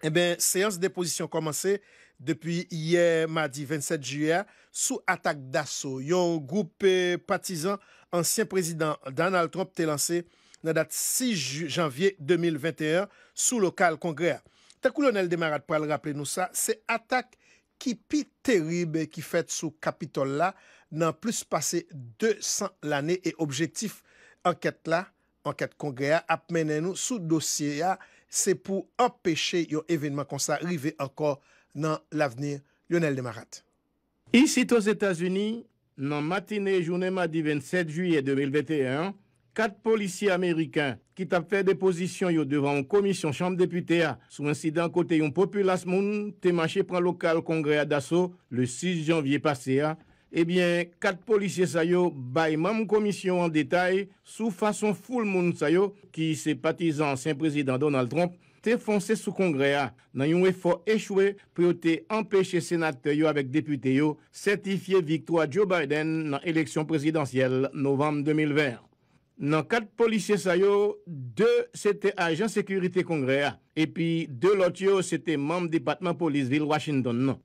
E ben seyans deposisyon komanse Depi ye madi 27 juye Sou atak daso Yon goup eh, patizan Ansyen prezident Donald Trump te lanse nan dat 6 janvye 2021 sou lokal kongreya. Takou Lionel Demarate pou al rappele nou sa, se atak ki pi terib ki fet sou kapitol la nan plus pase 200 l ane e objektif anket la, anket kongreya, apmene nou sou dosye ya, se pou empeshe yo evenman kon sa rive ankor nan lavenir Lionel Demarate. Isi tos Etasuni, nan matine jounema di 27 juye 2021, Kat polisye Amerikan ki tap fè deposisyon yo devan ou komisyon chanm deputè a sou insidan kote yon populas moun te manche pran lokal kongre a daso eh le 6 janvye pase a. Ebyen, kat polisye sayo bay mam komisyon an detay sou fason foul moun sayo ki se patizan an sen prezident Donald Trump te fonse sou kongre a nan yon efo echwe preyo te empèche senatè yo avèk deputè yo sertifiye viktwa Joe Biden nan eleksyon prezidansyel novem 2020. Nan kat polisye sa yo, de se te ajan sekurite kongre a, epi de lot yo se te mam depatman polis vil Washington nan.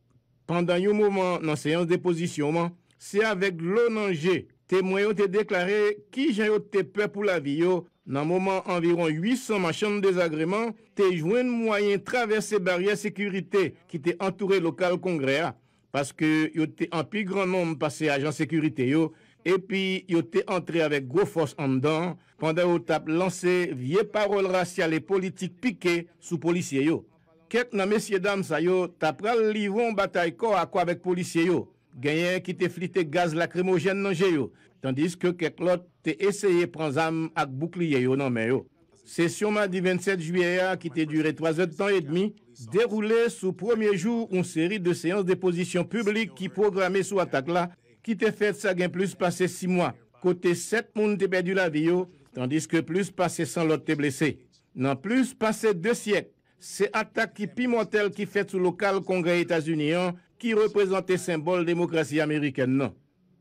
Pandan yo mouman nan seyans deposisyonman, se avek lo nan je, te mouyan te deklare ki jan yo te pe pou la vi yo, nan mouman anviron 800 machan de desagreman, te jwen mouyan traverse barye sekurite ki te antoure lokal kongre a, paske yo te anpi gran mouman pase ajan sekurite yo, epi yo te antre avek gwo fos andan pandan yo tap lanse vie parol rasyal e politik pike sou polisye yo. Kek nan mesye dam sayo, tap pral livon batay ko akwa vek polisye yo, genyen ki te flite gaz lakrimojen nan je yo, tandis ke keklot te eseye pran zam ak bukliye yo nan men yo. Sesyonman di 27 juye ya ki te dure 3 et tan et demi, deroule sou premier jou un seri de seyons de pozisyon publik ki programe sou atak la, qui te fait ça gain plus passé six mois. Côté sept monde t'es perdu la vie, tandis que plus passé sans l'autre t'es blessé. Non plus passé deux siècles, c'est attaque qui pimentel qui fait sous local Congrès États-Unis hein, qui représentait symbole démocratie américaine non.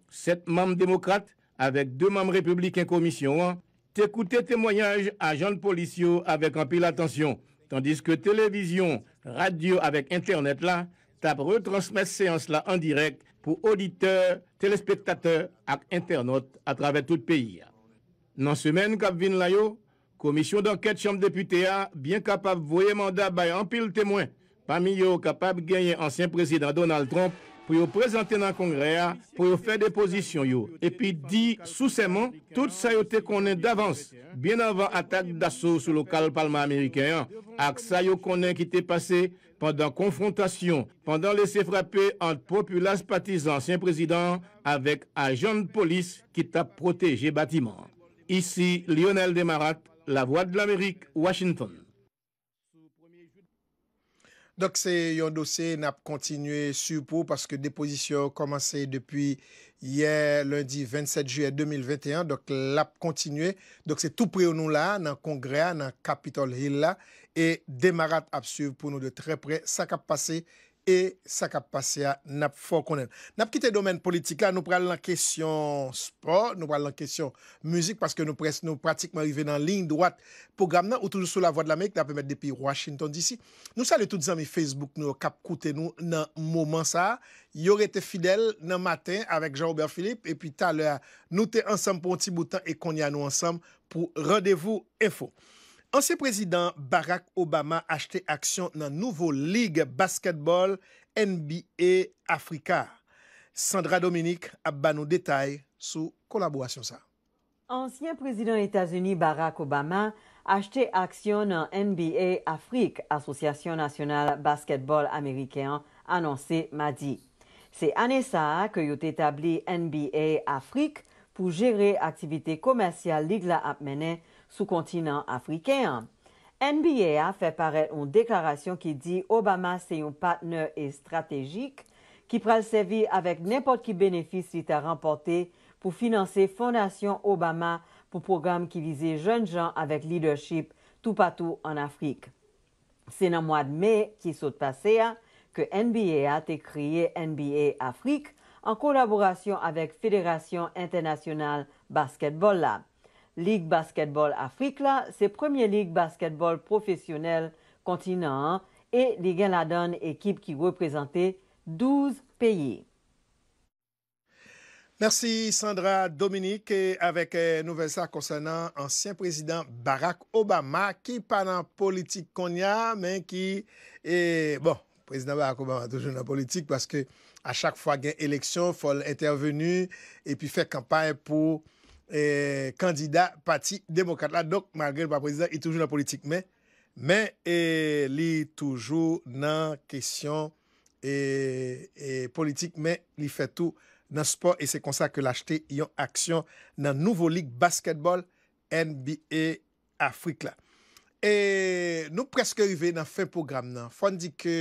Sept membres démocrates avec deux membres républicains commission hein, t'écouter témoignage à Jean Policio avec un pile attention, tandis que télévision, radio avec internet là, t'as retransmettre séance là en direct pou auditeur, telespektateur ak internaut a trave tout peyi. Nan semen kap vin la yo, komisyon d'anket chanm depute a, byen kapap voye mandat baye anpil temwen, pa mi yo kapap genye ansyen presidant Donald Trump. pour vous présenter dans le Congrès, pour vous faire des positions, et puis dit sous mots tout ça qu'on est d'avance, bien avant l'attaque d'assaut sur le local palma américain, avec ça qu'on est qui était passé pendant confrontation, pendant laisser frapper entre populace partisans, ancien président, avec agent de police qui t'a protégé bâtiment. Ici, Lionel Demarat, La Voix de l'Amérique, Washington. Dok se yon dosye nap kontinue su pou paske deposisyon komanse depi ye lundi 27 juye 2021. Dok lap kontinue. Dok se tou pre ou nou la nan kongrea nan kapitol hill la. E demarat ap su pou nou de tre pre. Sak ap pase E sa kap pase a nap fò konen. Nap kite domen politika, nou pral nan kesyon sport, nou pral nan kesyon müzik paske nou pratikman rive nan lin droat program nan ou toujou sou la vo de l'Amerik nap emet depi Washington DC. Nou sale tout zami Facebook nou kap koute nou nan mouman sa. Yore te fidel nan maten avèk Jean-Aubert Philippe epi talè a nou te ansam pon ti boutan e konye anou ansam pou Rodevou Info. Ansyen prezident Barack Obama achete aksyon nan nouvo lig basketball NBA Afrika. Sandra Dominic ap ba nou detay sou kolabwa syon sa. Ansyen prezident Etasuni Barack Obama achete aksyon nan NBA Afrika, asosyasyon nasyonal basketball Amerikean anonsi ma di. Se anesa ke yot etabli NBA Afrika pou jere aktivite komersyal lig la ap meney sous continent africain. NBA a fait paraître une qui qui dit Obama c'est un partenaire stratégique qui prend pral avec n'importe qui bénéfice' bénéfice qu'il financer remporté pour financer Fondation Obama pour programme qui visait jeunes gens avec leadership tout partout en Afrique. » C'est le mois de mai qui saute passé hein, que NBA a créé NBA Afrique en collaboration avec Fédération internationale Basketball Ligue Basketball Afrique la, première Ligue Basketball professionnelle continent hein, et ligue qui la qui équipe 12 pays. Merci Sandra Dominique et avec euh, nouvelle ça concernant ancien président Barack Obama qui parle en politique qu'on mais qui est bon président Barack Obama toujours dans politique parce que à chaque fois qu'il y a une élection, il faut intervenir et puis faire campagne pour E, kandida pati demokat la. Dok, malgré le pa prezident, il toujou nan politik men, men li toujou nan kesyon politik men, li fetou nan sport e se konsa ke l'achete yon aksyon nan nouvo lig basketbol NBA Afrik la. E nou preske yive nan fin program nan. Fondi ke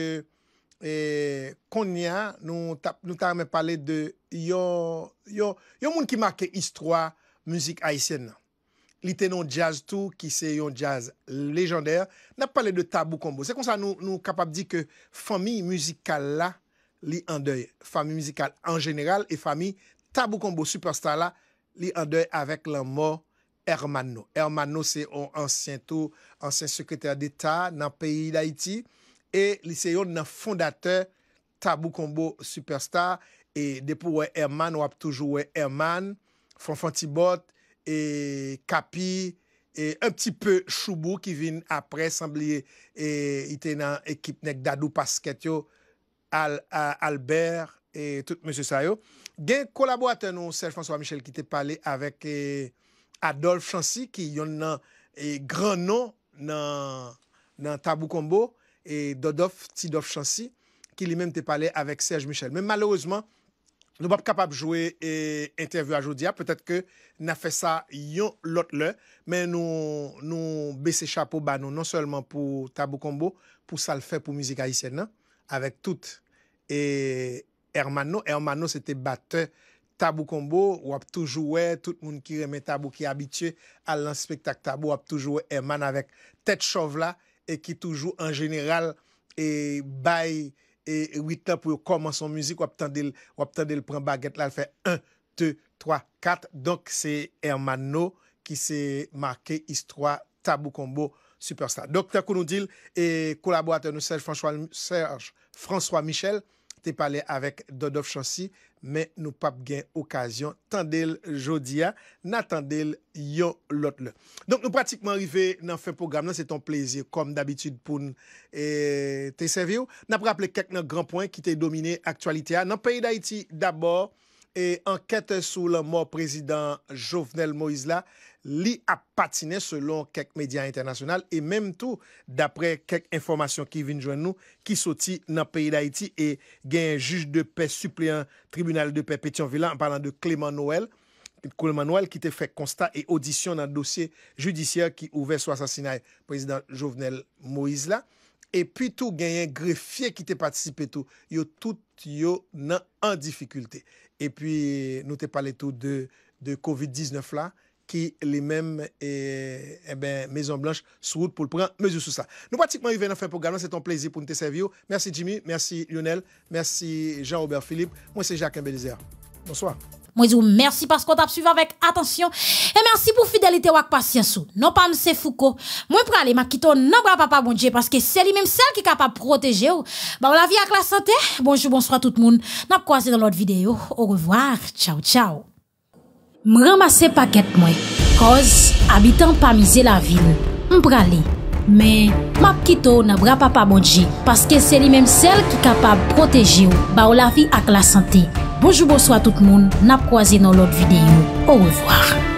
konya, nou ta reme pale de yon yon moun ki make istroa müzik Haitienne nan. Li tenon jazz tou, ki se yon jazz lejandèr, nan pale de tabou kombo. Se kon sa nou kapap di ke fami müzikal la li andèy. Fami müzikal an jenèral e fami tabou kombo superstar la li andèy avèk lan mor Hermano. Hermano se yon ansyen tou, ansyen sekretèr d'Etat nan peyi d'Haïti e li se yon nan fondate tabou kombo superstar e depo wè Hermano, wè ap toujou wè Hermano. Fonfantibot, e Kapi, et un petit peu Choubou ki vin apre Samblie et ite nan ekipnek Dadou Pasketyo, Albert et tout monsieur Sayo. Gen, kolabou aten nou Serge-François Michel ki te pale avèk e, Adolphe Chancy ki yon nan e, gran nan tabou kombo et Dodolphe Tidolphe Chancy ki li men te pale avèk Serge Michel. Men malouzman, Nou bap kapap jwe et interview a Jodia, petet ke na fe sa yon lot le, men nou bese chapou bano, non selman pou tabou kombo, pou sal fe pou mizik haisyen nan, avek tout, et Hermano, Hermano sete bate tabou kombo, wap tou jowe, tout moun ki reme tabou ki abitye, alan spektak tabou, wap tou jowe Herman avek, tet chov la, e ki tou jowe en general, e bay tabou, E witen pou yo koman son muzik, wap tande l pren baget la, l fè 1, 2, 3, 4. Donk se Ermano ki se marke histoire tabou kombo superstar. Donk ta konou dil, e kolaboratèr nou Serge François Michel, te pale avèk Dodof Chansi. Mè nou pap gen okasyon, tan del jodi a, nan tan del yon lot le. Donk nou pratikman rive nan fe program nan, se ton plezi, kom d'abitud pou nou te sevi ou. Nan praple kek nan gran poen ki te domine aktualite a. Nan peyi da iti, d'abor, e anket sou la mor prezident Jovenel Moizla. Li a patine selon kek media internasyonal E menm tou dapre kek informasyon ki vin jwen nou Ki soti nan peyi da iti E gen yon juj de pe supleyon tribunal de pe Petion Vila an parlant de Kleman Noel Kleman Noel ki te fek konstat e odisyon nan dosye judisyon Ki ouve sou asasinaj e prezident Jovenel Moisla E pi tou gen yon grefye ki te patisipe tou Yo tout yo nan an difikulte E pi nou te pale tou de COVID-19 la qui les mêmes et, e ben, Maison Blanche sur route pour le prendre mesure sur ça. Nous pratiquement de faire fin programme, c'est un plaisir pour nous te servir. Merci Jimmy, merci Lionel, merci Jean-Robert Philippe. Moi c'est Jacques Belizer. Bonsoir. Moi je vous merci parce qu'on t'a suivi avec attention et merci pour fidélité ou patience. Non pas monsieur Foucault. Moi pour aller m'acquitter non bras papa bon Dieu parce que c'est lui même celle qui est capable de protéger bah, la vie avec la santé. Bonjour, bonsoir tout le monde. N'a croisé dans l'autre vidéo. Au revoir. Ciao ciao. M ramase paket mwen, koz abitan pa mize la vil, m prale. Men, map kito nan bra papa modji, paske se li menm sel ki kapab proteji ou, ba ou la vi ak la sante. Bojoubo swa tout moun, nap kwa zi nan lot videyo. Ou revoar.